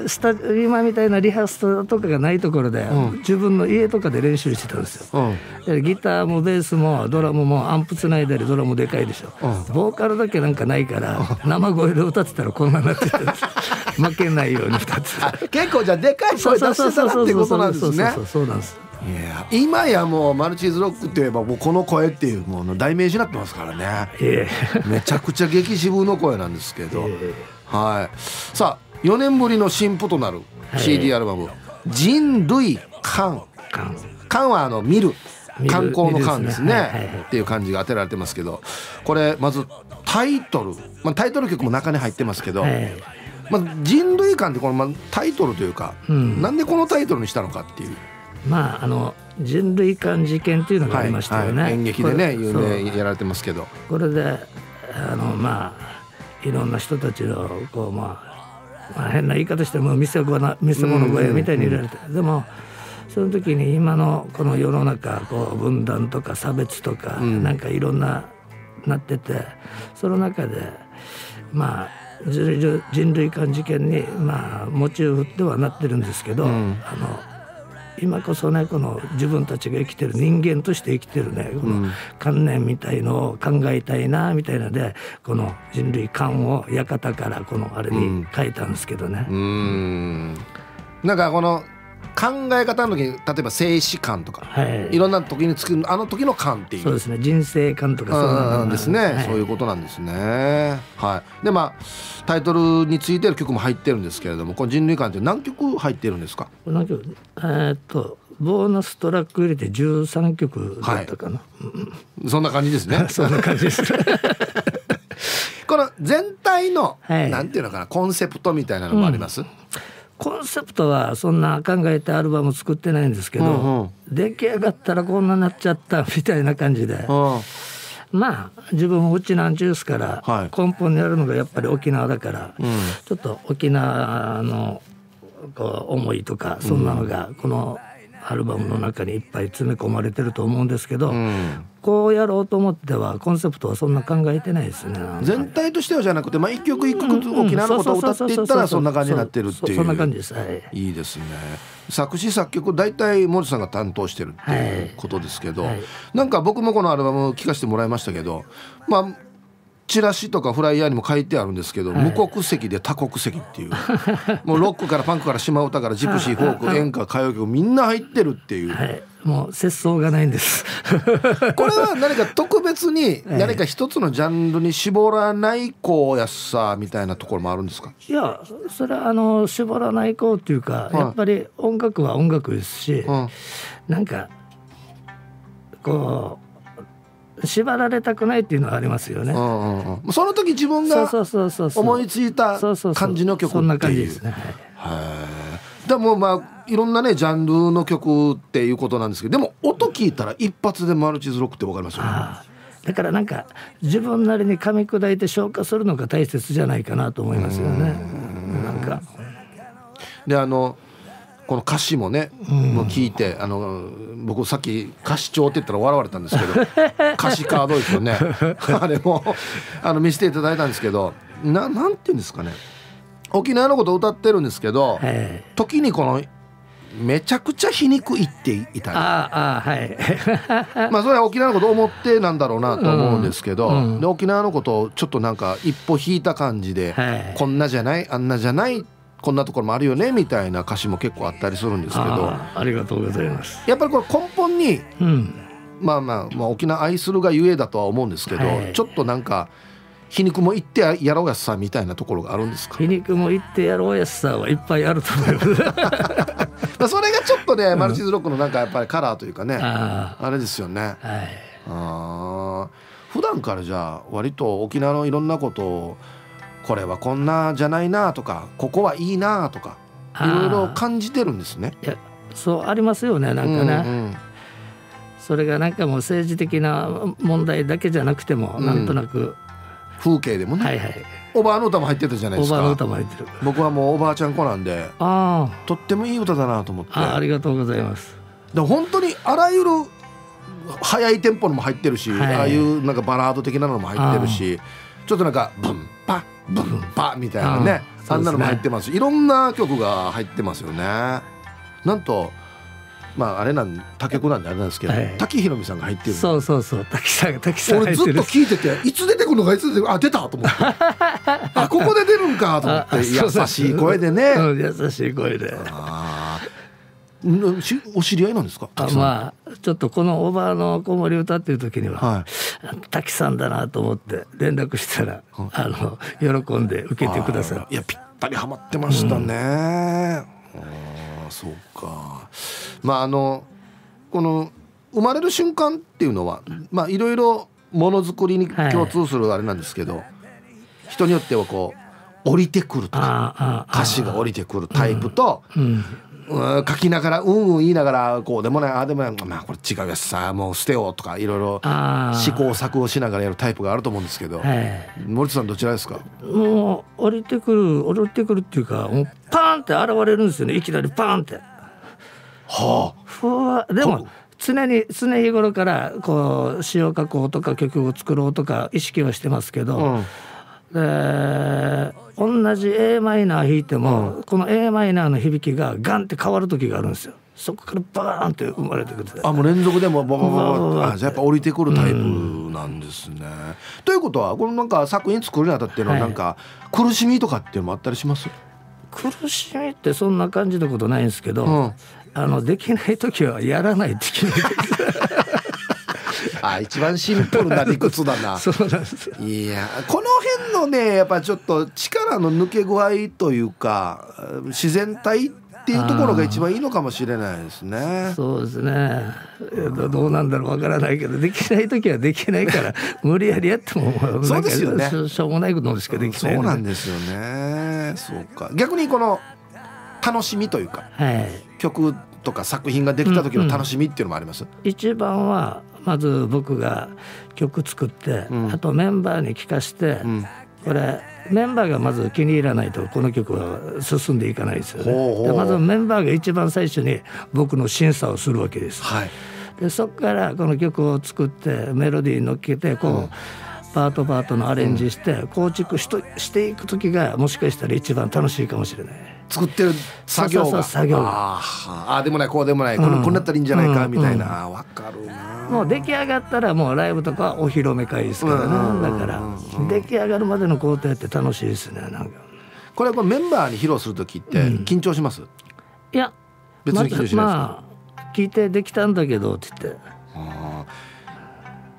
Speaker 3: うん、スタ今みたいなリハーサルとかがないところで、うん、自分の家とかで練習してたんですよ。うん、ギターもベースもドラムもアンプつないだりドラムでかいでしょ。うん、ボーカルだけなんかないから生声で歌ってたらこんなになってた 負けないように歌ってた。
Speaker 1: 結構じゃあでかい声出してたらってことなんですね。そうそうそうそうそうなんです。いや今やもうマルチーズロックといえばもうこの声っていうもの代名詞になってますからね、えー、めちゃくちゃ激渋の声なんですけど、えー、はいさあ4年ぶりの新譜となる CD アルバム「人類観」観はあの見る観光の観ですね、っていう感じが当てられてますけどこれまずタイトル、まあ、タイトル曲も中に入ってますけど、まあ、人類観ってこの、まあ、タイトルというか、うん、なんでこのタイトルにしたのかっていう。
Speaker 3: まああの人類間事件というのがありましたよね、はいはい、演劇でね有名
Speaker 1: やられてますけどこれであの
Speaker 3: まあいろんな人たちのこうまあ、まあ、変な言い方しても見せな見せ物声みたいに言われて、うんうん、でもその時に今のこの世の中こう分断とか差別とか、うん、なんかいろんななっててその中でまあ人類間事件にまあ持ち振ってはなってるんですけど、うん、あの今こそねこの自分たちが生きてる人間として生きてるねこの観念みたいのを考えたいなみたいなでこの人類観を館からこのあれに書いたんですけどね。うん
Speaker 1: なんかこの考え方の時に例えば静止感とか、はい、いろんな時に作るあの時の感っていうそうですね人生感とかそうなんですね、はい、そういうことなんですねはいでまあタイトルについてる曲も入ってるんですけれどもこの人類観って何曲入ってるんですか
Speaker 3: 何曲えー、っとボーナストラック入れて13
Speaker 1: 曲だったかな、はい、そんな感じですね そんな感じです この全体の、はい、なんていうのかなコンセプトみたいなのもあります、うんコン
Speaker 3: セプトはそんな考えてアルバム作ってないんですけど、うんうん、出来上がったらこんななっちゃったみたいな感じで。まあ自分もうちなんちゅうすから、はい、根本にあるのがやっぱり沖縄だから、うん、ちょっと沖縄のこう思いとかそんなのがこのアルバムの中にいっぱい詰め込まれてると思うんですけど、うん、こうやろうと思ってはコンセプトはそんな考えてないですね全
Speaker 1: 体としてはじゃなくて、まあ、一曲一曲沖縄のことを歌っていったらそんな感じになってるっていうそんな感じです、はい、いいですね作詞作曲大体森さんが担当してるっていうことですけど、はいはい、なんか僕もこのアルバム聴かせてもらいましたけどまあチラシとかフライヤーにも書いてあるんですけど、はい、無国籍で多国籍っていうもうロックからパンクから島唄からジプシーフォーク演歌歌謡曲みんな入ってるっていう、はい、
Speaker 3: もう節操がな
Speaker 1: いんです これは何か特別に 何か一つのジャンルに絞らない子やさみたいなところもあるんですか
Speaker 3: いやそれはあの絞らない子っていうか、はい、やっぱり音楽は
Speaker 1: 音楽ですし、はい、なんか
Speaker 3: こう縛られたくないっていうのはありますよね、うんうんうん、その時自分が思いついた
Speaker 1: 感じの曲っていうそんな感じですね、はいだもうまあいろんなねジャンルの曲っていうことなんですけどでも音聞いたら一発でマルチズロックってわかりますよね。だからなんか
Speaker 3: 自分なりに噛み砕いて消化するのが大切じゃないかなと思いますよね。
Speaker 1: なんかであのこの歌詞もね、もう聞いてあの僕さっき歌詞帳って言ったら笑われたんですけど
Speaker 4: 歌詞カードですよね
Speaker 1: あれもあの見せていただいたんですけどななんて言うんですかね沖縄のことを歌ってるんですけど、時にこのめちゃくちゃ皮肉いっていた
Speaker 4: ああ、はい、
Speaker 1: まあそれは沖縄のことを思ってなんだろうなと思うんですけど、うんうん、で沖縄のことをちょっとなんか一歩引いた感じで、はい、こんなじゃないあんなじゃないこんなところもあるよねみたいな歌詞も結構あったりするんですけどありがとうございますやっぱりこれ根本に、うん、まあまあ、まあ、沖縄愛するがゆえだとは思うんですけど、はい、ちょっとなんか。皮肉も言ってやろうやすさみたいなところがあるんですか皮肉も言ってやろうやすさはいっぱいあると思います それがちょっとね、うん、マルチズロックのなんかやっぱりカラーというかねあれですよね、はい、あ普段からじゃあ割と沖縄のいろんなことをこれはこんなじゃないなとかここはいいなとかいろいろ感じてるんですねいやそうありますよねなんかね、うんうんそれ
Speaker 3: がなんかもう政治的な問題だけじゃなくても、うなんとなく風景でも
Speaker 1: ね、はいはい、おばあの歌も入ってたじゃないですかおばあの歌も入ってる僕はもうおばあちゃん子なんであとってもいい歌だなと思ってありがとうございますで本当にあらゆる速いテンポのも入ってるし、はい、ああいうなんかバラード的なのも入ってるしちょっとなんかブンパブンパみたいなねあんなのも入ってますし、いろんな曲が入ってますよねなんとまああれなん竹子なんであれなんですけど、はい、滝ひろみさんが入ってるそ
Speaker 3: うそうそう滝さん滝さん俺ずっと
Speaker 1: 聞いてていつ出てくるのかいつ出てくるあ出たと思ってあここで出るんかと思って優しい声でね、うん、優
Speaker 3: しい声でああお知り合いなんですか。あまあちょっとこの「おばあの子守歌」っていう時には、はい、滝さんだなと思って連絡したら、あ
Speaker 1: の喜んで受けてください。いやぴったりはまってましたね。うん、ああそうか。まああのこの生まれる瞬間っていうのはまあいろいろものづくりに共通するあれなんですけど、はい、人によってはこう降りてくるとか歌詞が降りてくるタイプと、うんうん、書きながらうんうん言いながらこうでもないああでもないまあこれ違うやつさもう捨てようとかいろいろ試行錯誤しながらやるタイプがあると思うんですけど、はい、森さんどちらですか
Speaker 3: もう降りてくる降りてくるっていうかもう
Speaker 1: パーンって現れるんですよ
Speaker 3: ねいきなりパーンって。はあ、でも常に常日頃からこう詩を書こうとか曲を作ろうとか意識はしてますけど、うんで同じ a マイナー弾いても、この a マイナーの響きがガンって変わる時があるんですよそこからバーンって生まれてくるあもう連続でもバババ
Speaker 1: バあじゃやっぱ降りてくるタイプなんですね、うん、ということはこのなんか作品作るにあたってのなんか苦しみとかっていうのもあったりします、はい、苦しみってそんな感
Speaker 3: じのことないんですけど、うんあのできない時はやらないといけないです。
Speaker 1: あ一番シンプルな理屈だな。そうなんですいやこの辺のねやっぱちょっと力の抜け具合というか自然体っていうところが一番いいのかもしれないですね。そうですね。どうなんだろ
Speaker 3: うわからないけどできない時はできないから 無理やりやってもそうですよね。
Speaker 1: しょうもないことしかできない、ね、そうなんですよね。そうか。逆にこの楽しみというか。はい。曲とか作品ができた時の楽しみっていうのもあります、うんう
Speaker 3: ん、一番はまず僕が曲作って、うん、あとメンバーに聴かして、うん、これメンバーがまず気に入らないとこの曲は進んでいかないですよね。ほうほうでまずメンバーが一番最初に僕の審査をするわけです。はい、でそこからこの曲を作ってメロディーに乗っけてこう、うんパートパートのアレンジして構築しとしていく時がもしかしたら一番楽しいかもしれない。作ってる作業が作業あ
Speaker 1: あでもないこうでもない、うん、ここうなったらいいんじゃないか、みたいな、うん、分かる
Speaker 3: なもう出来上がったらもうライブとかお披露目会ですからね、だから出来上がるまでの工程って楽しいですねなんか
Speaker 1: これメンバーに披露する時って緊張します、いや別に緊張しないですか、まあ、聞いてできたん
Speaker 3: だけどって言ってあ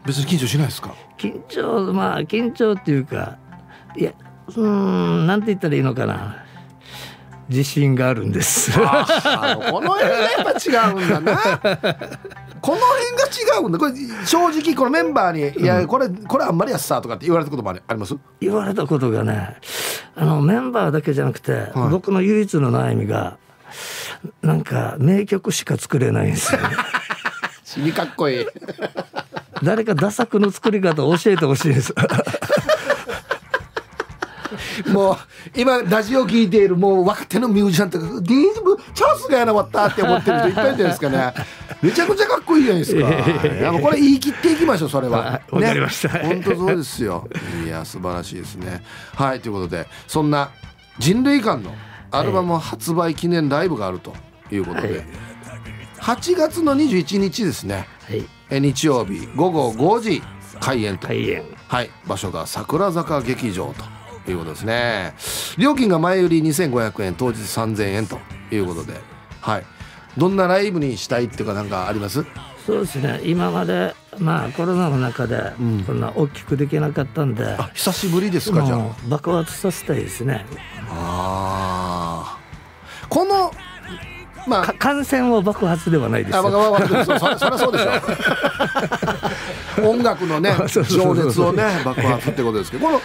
Speaker 3: 別に緊張しないですか緊張まあ緊張っていうかいやうんなんて言ったらいいのかな自信があるんです。
Speaker 1: この辺がやっぱ違うんだな。この辺が違うんだ。これ正直このメンバーにいやこれこれあんまりやっさとかって言われたこともあります？言われたことがね、
Speaker 3: あのメンバーだけじゃなくて、はい、僕の唯一の悩みがなんか名曲しか作れないんですよ、ね。
Speaker 1: 死にかっこいい。
Speaker 3: 誰かダサ作の作り方を教えてほしいです。
Speaker 1: もう今ラジオ聞いているもう若手のミュージシャンとかディーブチャンスがやなかったって思ってる人いっぱいいるじゃないですかねめちゃくちゃかっこいいじゃないですか、えー、これ言い切っていきましょうそれは、ね、かりました本当そうですよいや素晴らしいですねはいということでそんな人類間のアルバム発売記念ライブがあるということで、はい、8月の21日ですね、はい、え日曜日午後5時開演とはい、場所が桜坂劇場ということですね料金が前売り2500円当日3000円ということではいどんなライブにしたいっていうかなんかありますそうですね今ま
Speaker 3: でまあコロナの中で、うん、こんな大きくできなかったんで久しぶりですかじゃあ爆発させたいですねああこのまあ、感染を爆発ではないですよ。あ、まあ、そりゃ
Speaker 1: そうでしょ。音楽のね情熱をね爆発ってことですけど、この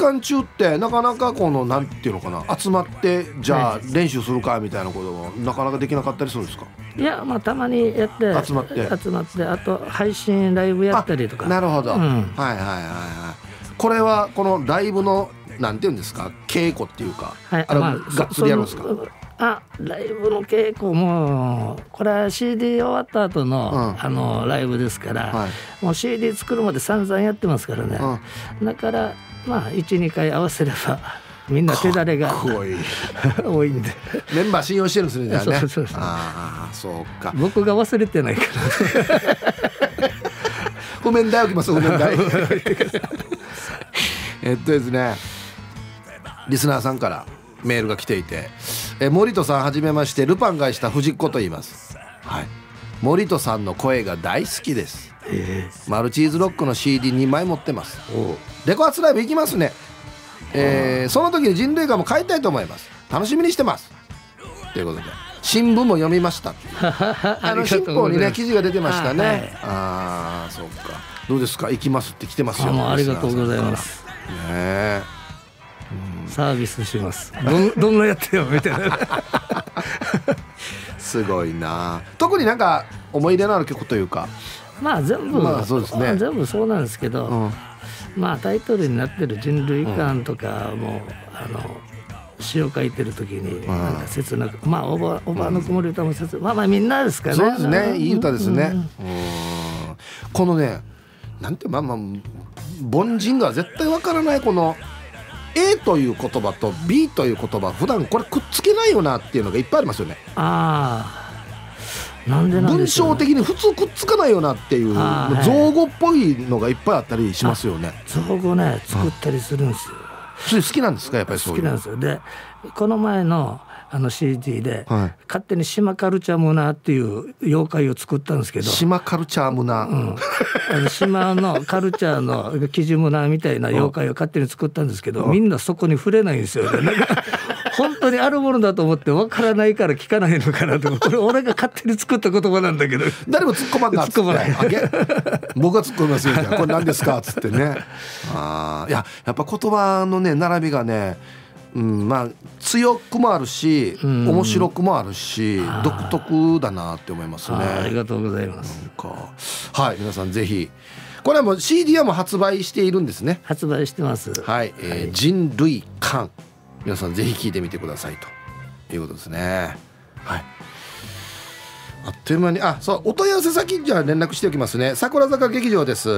Speaker 1: 間中ってなかなかこのなんていうのかな集まってじゃあ練習するかみたいなこともなかなかできなかったりするんですかいやまあたまにやって集まって集まってあと配信ライブやったりとかなるほど、うん、はいはいはいはいこれはこのライブのなんていうんですか稽古っていうか、はい、あれ、まあ、っつりやるんですか
Speaker 3: あライブの稽古もこれは CD 終わった後の、うん、あのライブですから、はい、もう CD 作るまで散々やってますからね、うん、だからまあ12回合わせればみんな手だれが 多いんで
Speaker 1: メンバー信用してるんですねそうそうそうああそうか僕が忘れてないからごめんだよますごめんえっとですねリスナーさんからメールが来ていてえ森戸さんはじめましてルパン返した藤子と言いますはい森戸さんの声が大好きですマルチーズロックの CD2 枚持ってますデコツライブ行きますね、えー、その時に人類がも変えたいと思います楽しみにしてますということで新聞も読みました あの新報にね記事が出てましたね、はい、ああそうかどうですか行きますって来てますよありがとうございますねサービスしますど どんなやってよみたいな すごいな特になんか思い出のある曲というか
Speaker 3: まあ全部、まあそうで
Speaker 1: すね、全部そうなんですけど、うん、まあタイトルになってる
Speaker 3: 人類観とかも、うあの詩を書いてる時になんか切な
Speaker 1: く、まあおばおばの曇り歌も切、うん、まあまあみんなですからねそうですねいい歌ですね、このねなんてまあまあ凡人が絶対わからないこの A という言葉と B という言葉普段これくっつけないよなっていうのがいっぱいありますよねああ文章的に普通くっつかないよなっていう造語っぽいのがいっぱいあったりしますよね造語ね作ったりするんですよ、それ好きなんですかやっぱりそういう好きなんですよで
Speaker 3: この前のあの CD で、はい、勝手に「島カルチャームナー」っていう妖怪を作ったんですけど島カルチャームナー、うん、あの島のカルチャーの記事ムナーみたいな妖怪を勝手に作ったんですけど、みんなそこに触れないんですよね。本当にあるものだと思ってわからないから聞かないのかなとこれ 俺が勝手に作った言葉なんだけど
Speaker 1: 誰も突っ込まんなっつって僕は突っ込みますよこれ何ですかっつってね ああいややっぱ言葉のね並びがねうん、まあ強くもあるし、面白くもあるし独特だなって思いますねありがとうございますはい皆さんぜひこれはもう CD はもう発売しているんですね発売してますはい、えー、はい、人類館皆さんぜひ聴いてみてくださいということですねはいあっという間にあそうお問い合わせ先じゃ連絡しておきますね桜坂劇場です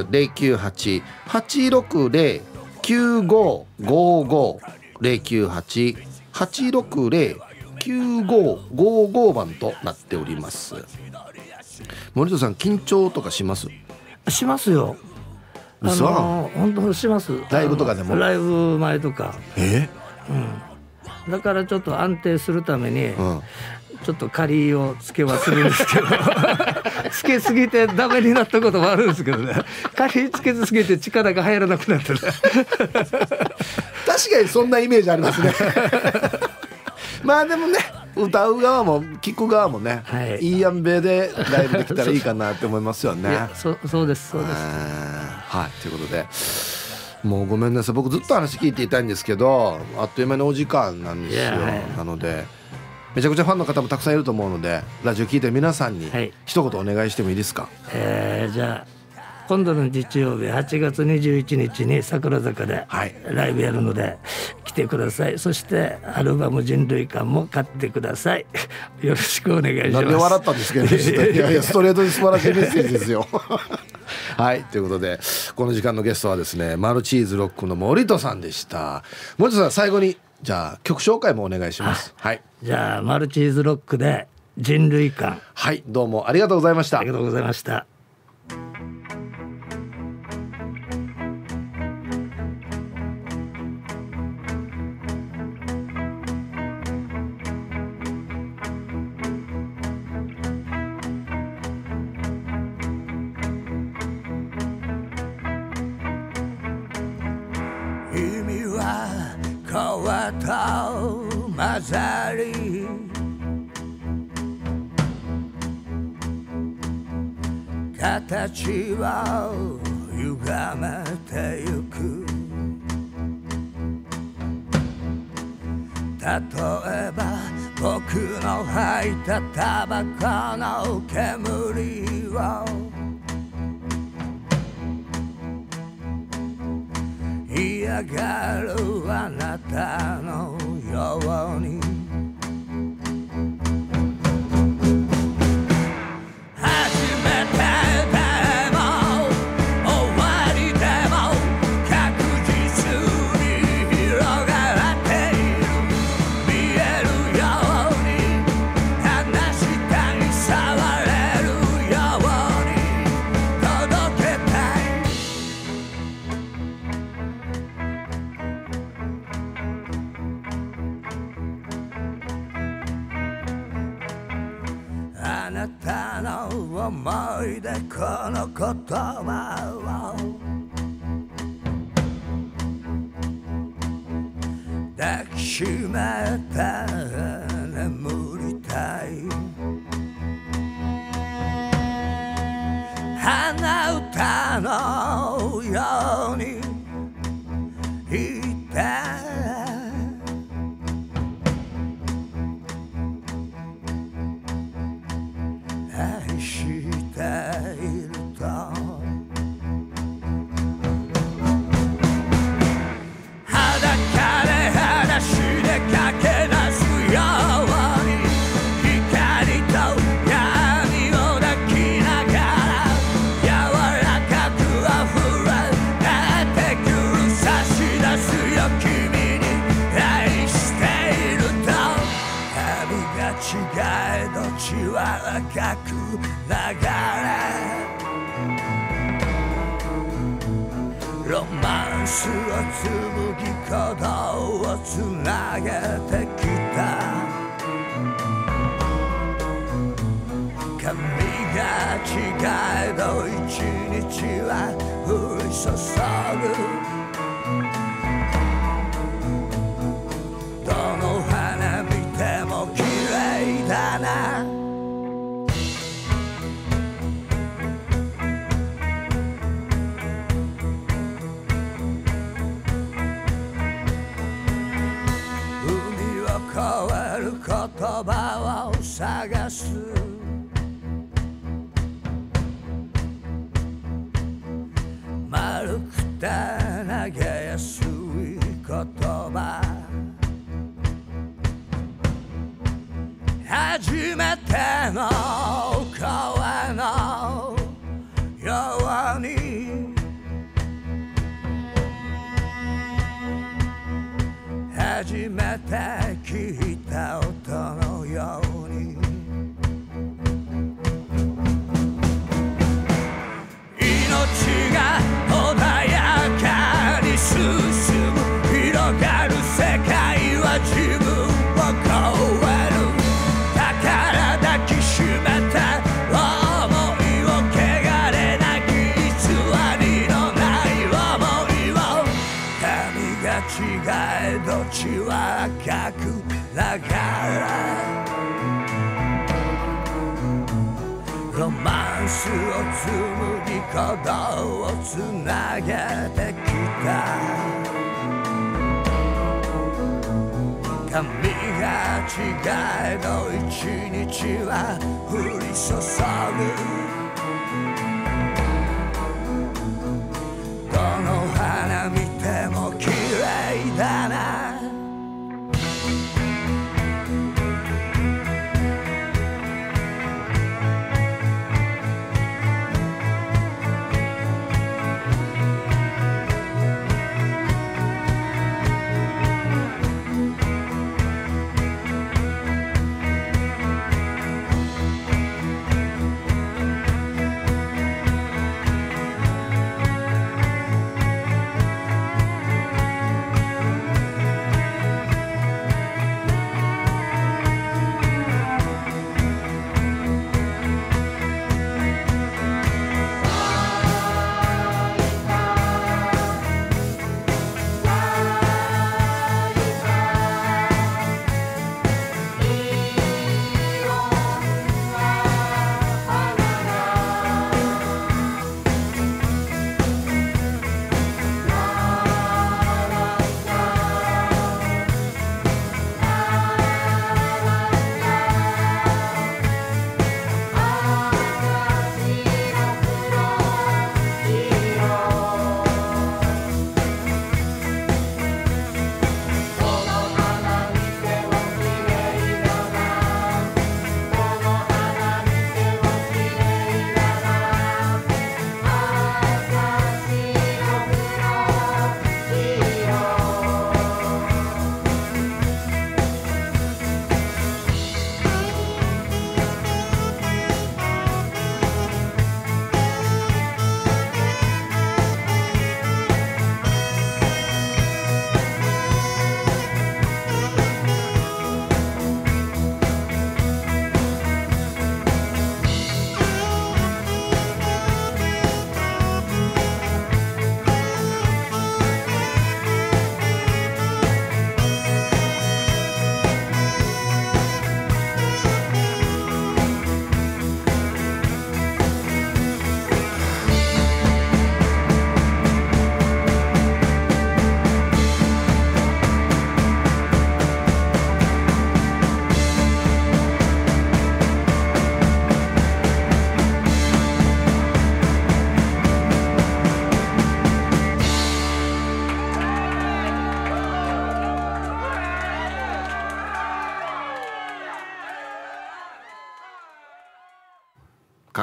Speaker 1: 098-860-9555 098-860-9555番となっております森戸さん緊張とかしますしますよあの
Speaker 3: 本当しますライブとかでもライブ前とかえうん、だからちょっと安定するために、ちょっと借りをつけはするんですけど つけすぎてダメになったこともあるんですけどね借り つけすぎて力が入らなくなって 確か
Speaker 1: にそんなイメージありますねまあでもね歌う側も聴く側もね、はい、いいやんべでライブできたらいいかなって思いますよねそそうですそうですはいということでもうごめんなさい僕ずっと話聞いていたいんですけどあっという間のお時間なんですよ、なのでめちゃくちゃファンの方もたくさんいると思うのでラジオ聞いてる皆さんに一言お願いしてもいいですか、はい、え
Speaker 3: ー、じゃあ今度の日曜日8月21日に桜坂でライブやるので来てください、はい、そしてアルバム「人類館」も買ってください よろしくお願いしますで笑ったんですけど、ね、いやいやストレートに素晴らしいメッセージ
Speaker 2: ですよ
Speaker 1: はいということでこの時間のゲストはですねマルチーズロックの森戸さんでした森戸さん最後にじゃあ曲紹介もお願いします、はい、じゃあマルチーズロックで人類館はいどうもありがとうございましたありがとうございました
Speaker 4: たタバコの煙を嫌がるあなたこを抱きしめて眠りたいら降り注ぐどの花見ても綺麗だな海を越える言葉を探す手の川のように初めてながらロマンスを紡ぎ行をつなげてきた髪が違えど一日は降り注ぐどの花見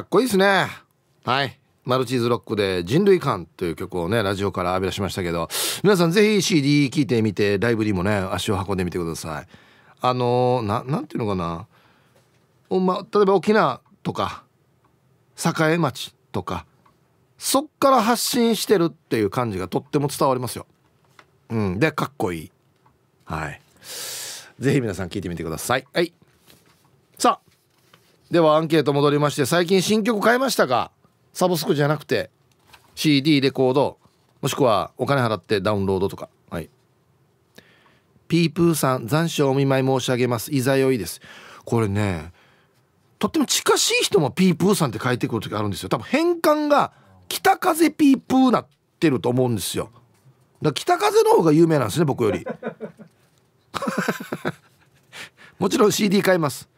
Speaker 1: こいいですねはいマルチーズロックで「人類観」という曲をねラジオから浴び出しましたけど皆さん是非 CD 聴いてみてライブにもね足を運んでみてくださいあのー、なんていうのかなお、ま、例えば沖縄とか栄町とかそっから発信してるっていう感じがとっても伝わりますよ。うん、でかっこいい。はい。是非皆さん聞いてみてください。はいではアンケート戻りまして最近新曲買いましたかサブスクじゃなくて CD レコードもしくはお金払ってダウンロードとかはいピープーさん残暑お見舞い申し上げますいざよいですこれねとっても近しい人もピープーさんって書いてくる時あるんですよ多分変換が北風ピープーなってると思うんですよだ北風の方が有名なんですね僕より もちろん CD 買います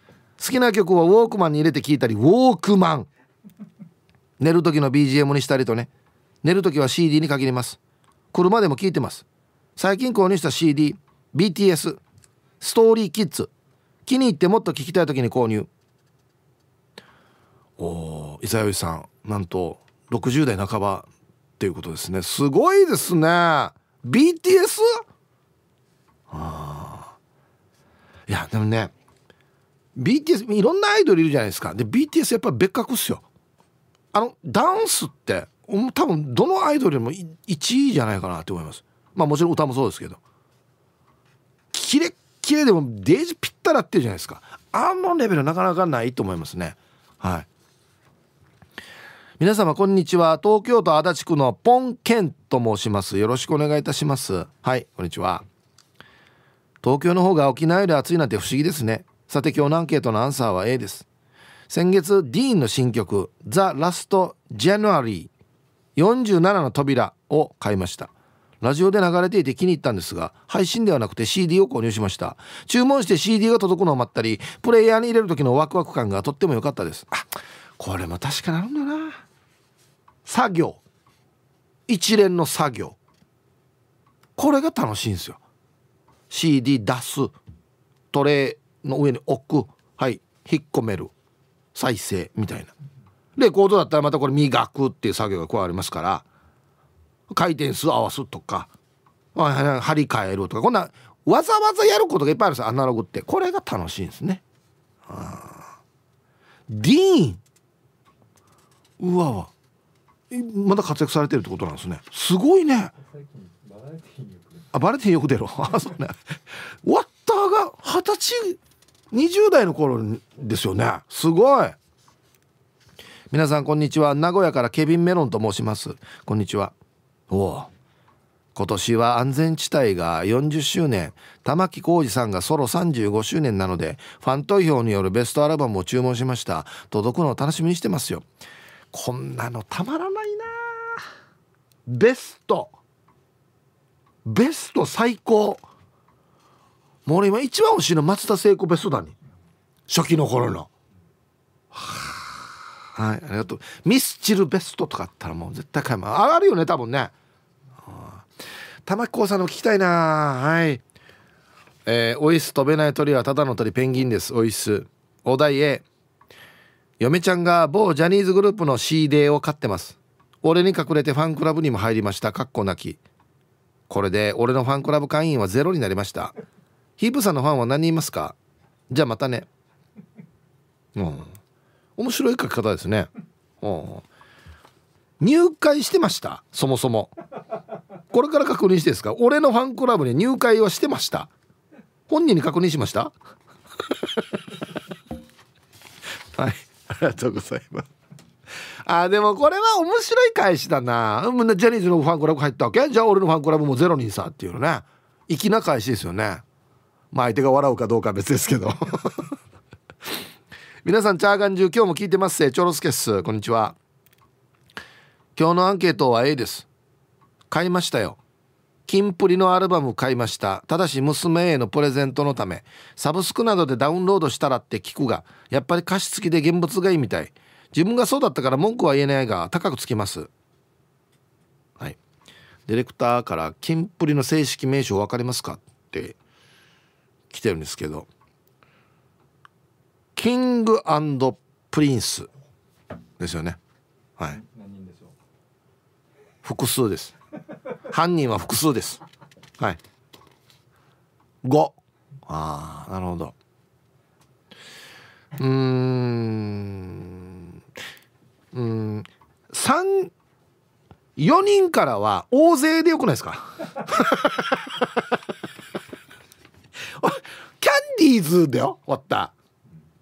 Speaker 1: 好きな曲はウォークマンに入れて聴いたりウォークマン寝る時の BGM にしたりとね寝る時は CD に限ります車でも聴いてます最近購入した CDBTS ストーリーキッズ気に入ってもっと聴きたい時に購入おお伊沢由さんなんと60代半ばっていうことですねすごいですね BTS? ああいやでもね BTS いろんなアイドルいるじゃないですかで BTS やっぱ別格っすよあのダンスって多分どのアイドルよも1位じゃないかなって思いますまあもちろん歌もそうですけどキレッキレでもデージぴったらってるじゃないですかあのレベルなかなかないと思いますねはい皆様こんにちは東京都足立区のポンケンと申しますよろしくお願いいたしますはいこんにちは東京の方が沖縄より暑いなんて不思議ですねさて今日のアンケートのアンサーは A です先月ディーンの新曲「The Last January」47の扉を買いましたラジオで流れていて気に入ったんですが配信ではなくて CD を購入しました注文して CD が届くのを待ったりプレイヤーに入れる時のワクワク感がとっても良かったですあこれも確かなるんだな作業一連の作業これが楽しいんですよ CD 出すトレの上に置くはい引っ込める再生みたいなレコードだったらまたこれ磨くっていう作業が加わりますから回転数合わすとか張り替えるとかこんなわざわざやることがいっぱいあるんですアナログってこれが楽しいんですねディーンうわわまだ活躍されてるってことなんですねすごいねあバレてよく出ろ あそうねワッターが二十歳20代の頃ですよねすごい皆さんこんにちは名古屋からケビンメロンと申しますこんにちはおお今年は安全地帯が40周年玉置浩二さんがソロ35周年なのでファン投票によるベストアルバムを注文しました届くのを楽しみにしてますよこんなのたまらないなベストベスト最高もう俺今一番欲しいの松田聖子ベストだに初期の頃のはいありがとうミスチルベストとかあったらもう絶対買います上がるよね多分ね玉木さんの聞きたいなはいえー、オイス飛べない鳥はただの鳥ペンギンですオイスお題 A 嫁ちゃんが某ジャニーズグループの CD を買ってます俺に隠れてファンクラブにも入りましたかっこなきこれで俺のファンクラブ会員はゼロになりましたヒープさんのファンは何人いますかじゃあまたね。うん。面白い書き方ですね。うん。入会してましたそもそも。これから確認してですか俺のファンクラブに入会はしてました。本人に確認しました はい。ありがとうございます。あでもこれは面白い返しだなジャニーズのファンクラブ入ったわけじゃあ俺のファンクラブもゼロ人さっていうのね粋な返しですよねまあ相手が笑うかどうかは別ですけど 皆さんチャーガン中今日も聞いてますせチョロスケっすこんにちは今日のアンケートは A です買いましたよキンプリのアルバム買いましたただし娘へのプレゼントのためサブスクなどでダウンロードしたらって聞くがやっぱり加湿器で現物がいいみたい自分がそうだったから文句は言えないが高くつきますはいディレクターから「キンプリの正式名称分かりますか?」って来てるんですけどキングプリンスですよねはい複数です犯人は複数ですはい5ああなるほどうんうん34人からは大勢でよくないですかィーズだよ終わった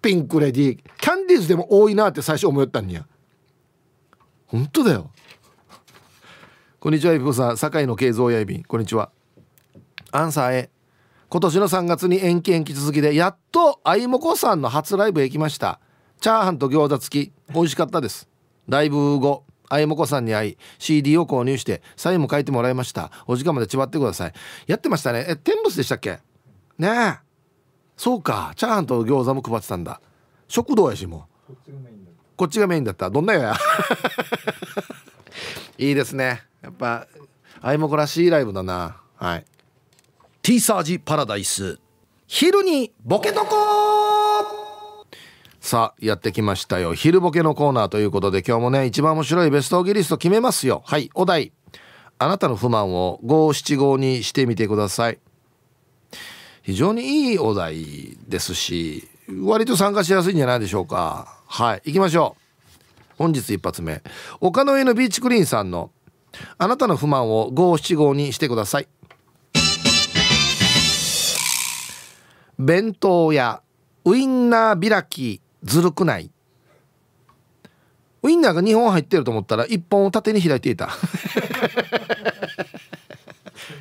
Speaker 1: ピンクレディーキャンディーズでも多いなって最初思ったんにや本当だよこんにちは、イブさん。堺の慶三や指こんにちは。アンサー A。今年の3月に延期延期続きで、やっとあいもこさんの初ライブへ行きました。チャーハンと餃子付き。美味しかったです。ライブ後、あいもこさんに会い、CD を購入して、サインも書いてもらいました。お時間までちばってください。やってましたね。え、天仏でしたっけねえ。そうかチャーハンと餃子も配ってたんだ食堂やしもうこっちがメインだったどんなや いいですねやっぱあいもこらしいライブだなはい T サージパラダイス昼にボケとこさあやってきましたよ昼ボケのコーナーということで今日もね一番面白いベストオギリスト決めますよはいお題あなたの不満を575にしてみてください非常にいいお題ですし割と参加しやすいんじゃないでしょうかはい行きましょう本日一発目丘の上のビーチクリーンさんの「あなたの不満を五七五にしてください」弁当やウインナー開きずるくないウインナーが2本入ってると思ったら1本を縦に開いていた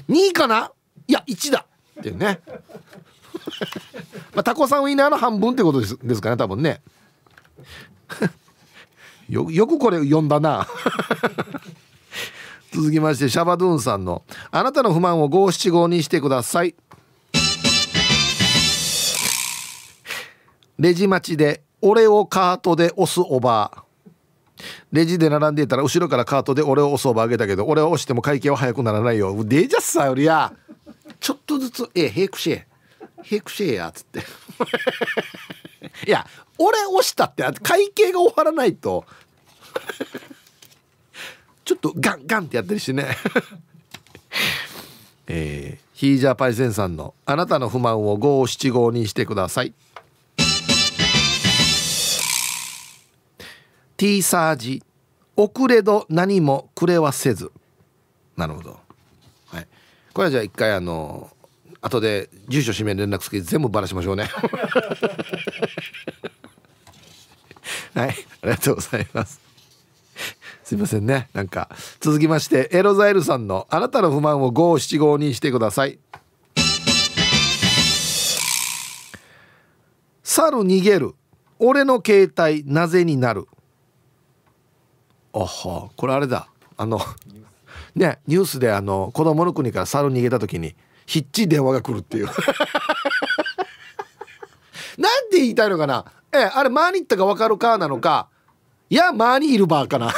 Speaker 1: 2 位かないや1だっていうね まあタコさんウインナーの半分ってことですですかね多分ね よよくこれ読んだな 続きましてシャバドゥンさんの「あなたの不満を五七五にしてください」レジ待ちで「俺をカートで押すおばあ」レジで並んでいたら後ろからカートで俺を押すおばあげたけど俺を押しても会計は早くならないよデジャスさよりやちょっとずつ「ええへいくしえへいくしえや」っつって いや俺押したって会計が終わらないと ちょっとガンガンってやってるしね えー、ヒージャーパイセンさんの「あなたの不満を五七五にしてください」「T サージ遅れど何もくれはせず」なるほどこれはじゃあ一回あの後で住所氏名連絡先全部ばらしましょうね はいありがとうございますすいませんねなんか続きましてエロザエルさんのあなたの不満を五七五にしてください猿逃げる俺の携帯なぜになるあはこれあれだあのねニュースであの子供の国から猿逃げた時にひっちり電話が来るっていう なんて言いたいのかなえあれマーニったか分かるかなのかいやマーニーバーかな い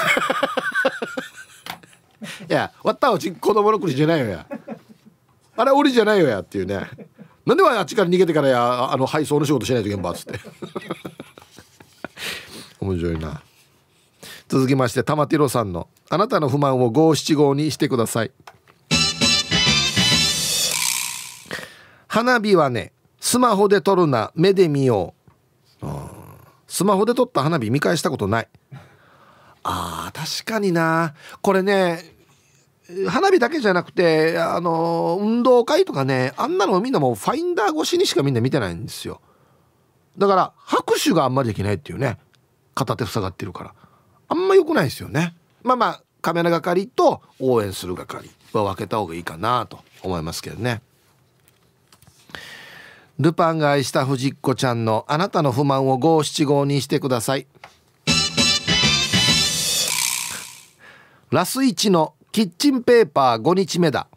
Speaker 1: やわったおち子供の国じゃないよやあれ俺じゃないよやっていうねなんであっちから逃げてからやあの配送の仕事しないと現場っつって 面白いな続きまして玉ティロさんのあなたの不満を五七五にしてください花火はねスマホで撮るな目で見ようスマホで撮った花火見返したことないあー確かになこれね花火だけじゃなくてあの運動会とかねあんなのみんなもうファインダー越しにしかみんな見てないんですよだから拍手があんまりできないっていうね片手塞がってるからあんま良くないですよねまあまあカメラ係と応援する係は分けた方がいいかなと思いますけどねルパンが愛した藤子ちゃんのあなたの不満を五七五にしてくださいラス1のキッチンペーパー5日目だ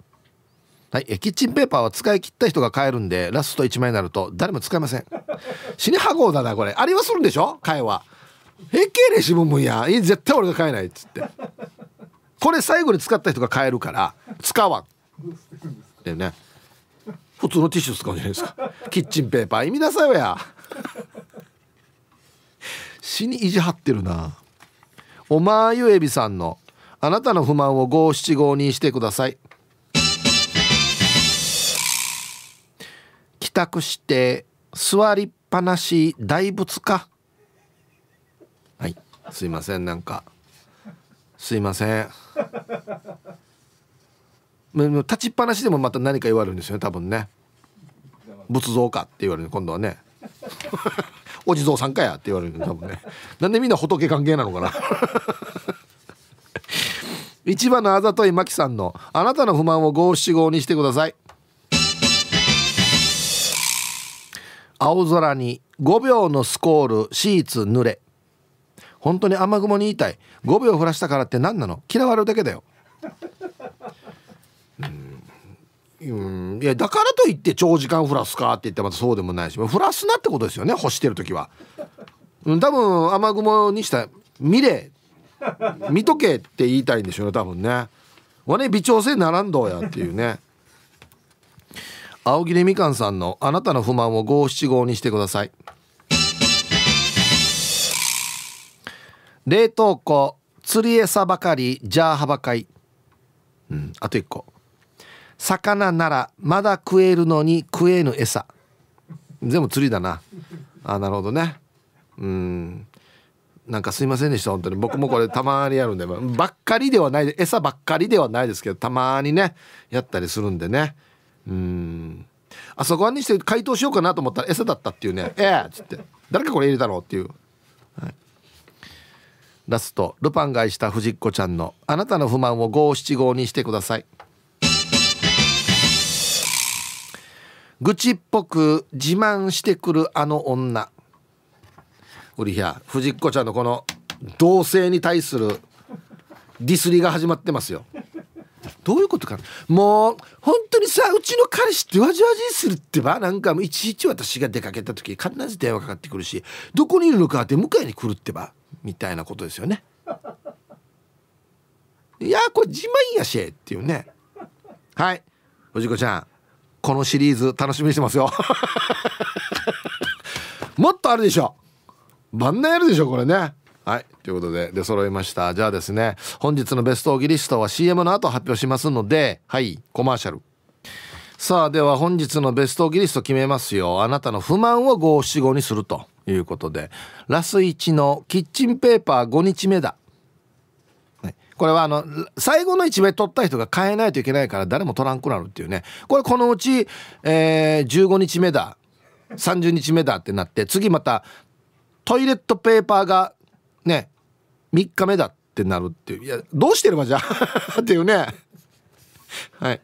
Speaker 1: はい、えキッチンペーパーは使い切った人が買えるんでラスト1枚になると誰も使いません死にはごだなこれあれはするんでしょ会話変形レシブムや絶対俺が買えないっつってこれ最後に使った人が買えるから使わんでね普通のティッシュ使うじゃないですかキッチンペーパー意味なさいわや死に意地張ってるなおまゆえびさんのあなたの不満を五七五にしてください帰宅して座りっぱなし大仏かすいませんなんかすいません 立ちっぱなしでもまた何か言われるんですよね多分ね仏像かって言われる今度はね お地蔵さんかやって言われる多分ねなんでみんな仏関係なのかな 一番のあざといマキさんのあなたの不満を五七五にしてください青空に5秒のスコールシーツ濡れ本当に雨雲に言いたい5秒降らしたからって何なの嫌われるだけだようんいやだからといって長時間降らすかって言ってまたそうでもないし降らすなってことですよね干してる時は、うん、多分雨雲にしたら見れ見とけって言いたいんでしょうね多分ね俺微調整ならんどうやっていうね青切みかんさんのあなたの不満を五七五にしてください冷凍庫釣り餌ばかりジャーハばかい、うん、あと一個魚ならまだ食えるのに食えぬ餌全部釣りだなあなるほどねうんなんかすいませんでした本当に僕もこれたまにやるんでばっかりではない餌ばっかりではないですけどたまにねやったりするんでねうんあそこにして回答しようかなと思ったら餌だったっていうね「ええー」っつって「誰かこれ入れたの?」っていう、はい、ラストルパンが愛した藤子ちゃんのあなたの不満を五七五にしてください愚痴っぽく自慢してくるあの女ウリヒャ藤子ちゃんのこの同性に対するディスりが始まってますよどういうことかもう本当にさうちの彼氏ってわじわじするってばなんかもういちいち私が出かけた時必ず電話かかってくるしどこにいるのかって迎えに来るってばみたいなことですよね。いやこれ自慢やしっていうね。はい藤子ちゃんこのシリーズ楽しみにしてますよ。もっとあるでしょ。万能やるでしょこれね。はい。ということで、出揃いました。じゃあですね、本日のベストオギリストは CM の後発表しますので、はい、コマーシャル。さあ、では本日のベストオギリスト決めますよ。あなたの不満を五七五にするということで、ラス1のキッチンペーパー5日目だ。はい、これはあの最後の1枚取った人が買えないといけないから誰も取らんくなるっていうねこれこのうち、えー、15日目だ30日目だってなって次またトイレットペーパーがね3日目だってなるっていういやどうしてればじゃあ っていうねはい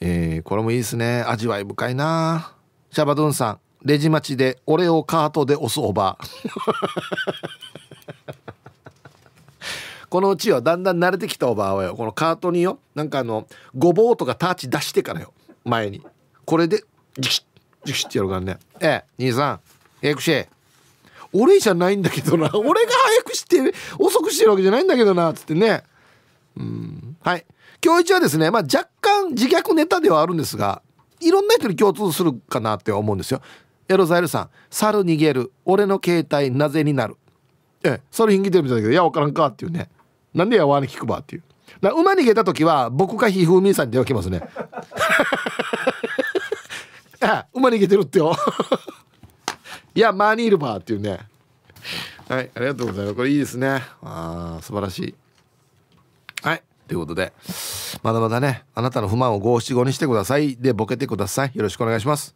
Speaker 1: えー、これもいいですね味わい深いなシャバドゥンさんレジ待ちで俺をカートで押すおば このうちはだんだん慣れてきたおばあはよこのカートによなんかあのごぼうとかターチ出してからよ前にこれでジキッジキッってやるからねええ兄さんエクシー俺じゃないんだけどな 俺が早くして遅くしてるわけじゃないんだけどなっつってねうんはい今日一はですね、まあ、若干自虐ネタではあるんですがいろんな人に共通するかなって思うんですよエロザイルさん「猿逃げる俺の携帯なぜになる」え「猿逃げてるみたいだけどいや分からんか」っていうね「なんでやわに聞くば」っていうだ馬逃げた時は僕かひふみんさんに電話きますね あ馬逃げてるってよいやマーニールバーっていうねはいありがとうございますこれいいですねあ素晴らしいはいということでまだまだねあなたの不満を五七五にしてくださいでボケてくださいよろしくお願いします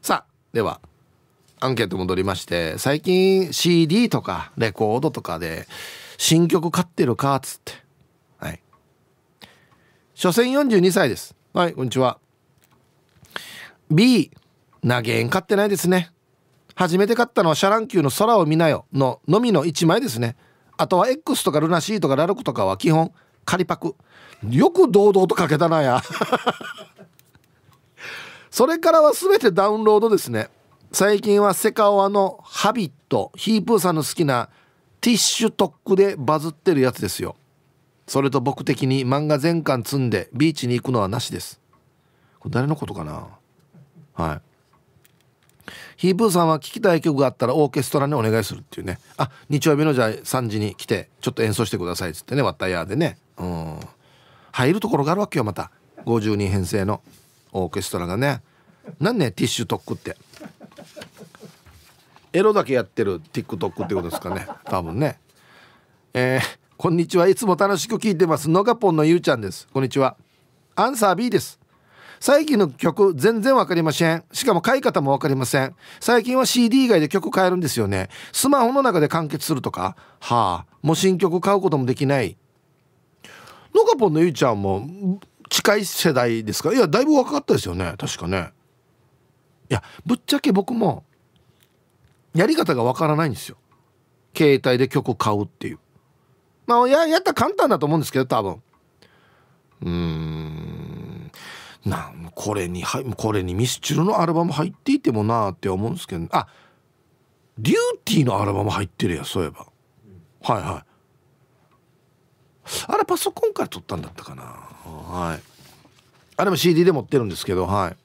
Speaker 1: さあではアンケート戻りまして最近 CD とかレコードとかで新曲買ってるかっつってはい所詮42歳ですはいこんにちは B 投げん買ってないですね初めて買ったのはシャランキューの空を見なよののみの1枚ですねあとは X とかルナシーとかラルクとかは基本仮パクよく堂々とかけたなや それからは全てダウンロードですね最近はセカオワの「ハビット」ヒープーさんの好きなティッシュトックでバズってるやつですよそれと僕的に漫画全巻積んでビーチに行くのはなしですこれ誰のことかなはいヒープーさんは聴きたい曲があったらオーケストラにお願いするっていうねあ日曜日のじゃあ3時に来てちょっと演奏してくださいっつってねワッタヤーでねうん入るところがあるわけよまた50人編成のオーケストラがね何ねティッシュトックってエロだけやってる TikTok ってことですかね多分ねえー、こんにちはいつも楽しく聞いてますのがぽんのゆうちゃんですこんにちはアンサー B です最近の曲全然わかりませんしかも買い方もわかりません最近は CD 以外で曲買えるんですよねスマホの中で完結するとかはあもう新曲買うこともできないのかぽんのゆいちゃんも近い世代ですかいやだいぶ若かったですよね確かねいやぶっちゃけ僕もやり方がわからないんですよ携帯で曲買うっていうまあややったら簡単だと思うんですけど多分うんなこれにこれにミスチルのアルバム入っていてもなあって思うんですけどあデューティーのアルバム入ってるやそういえばはいはいあれパソコンから撮ったんだったかなはいあれも CD で持ってるんですけどはい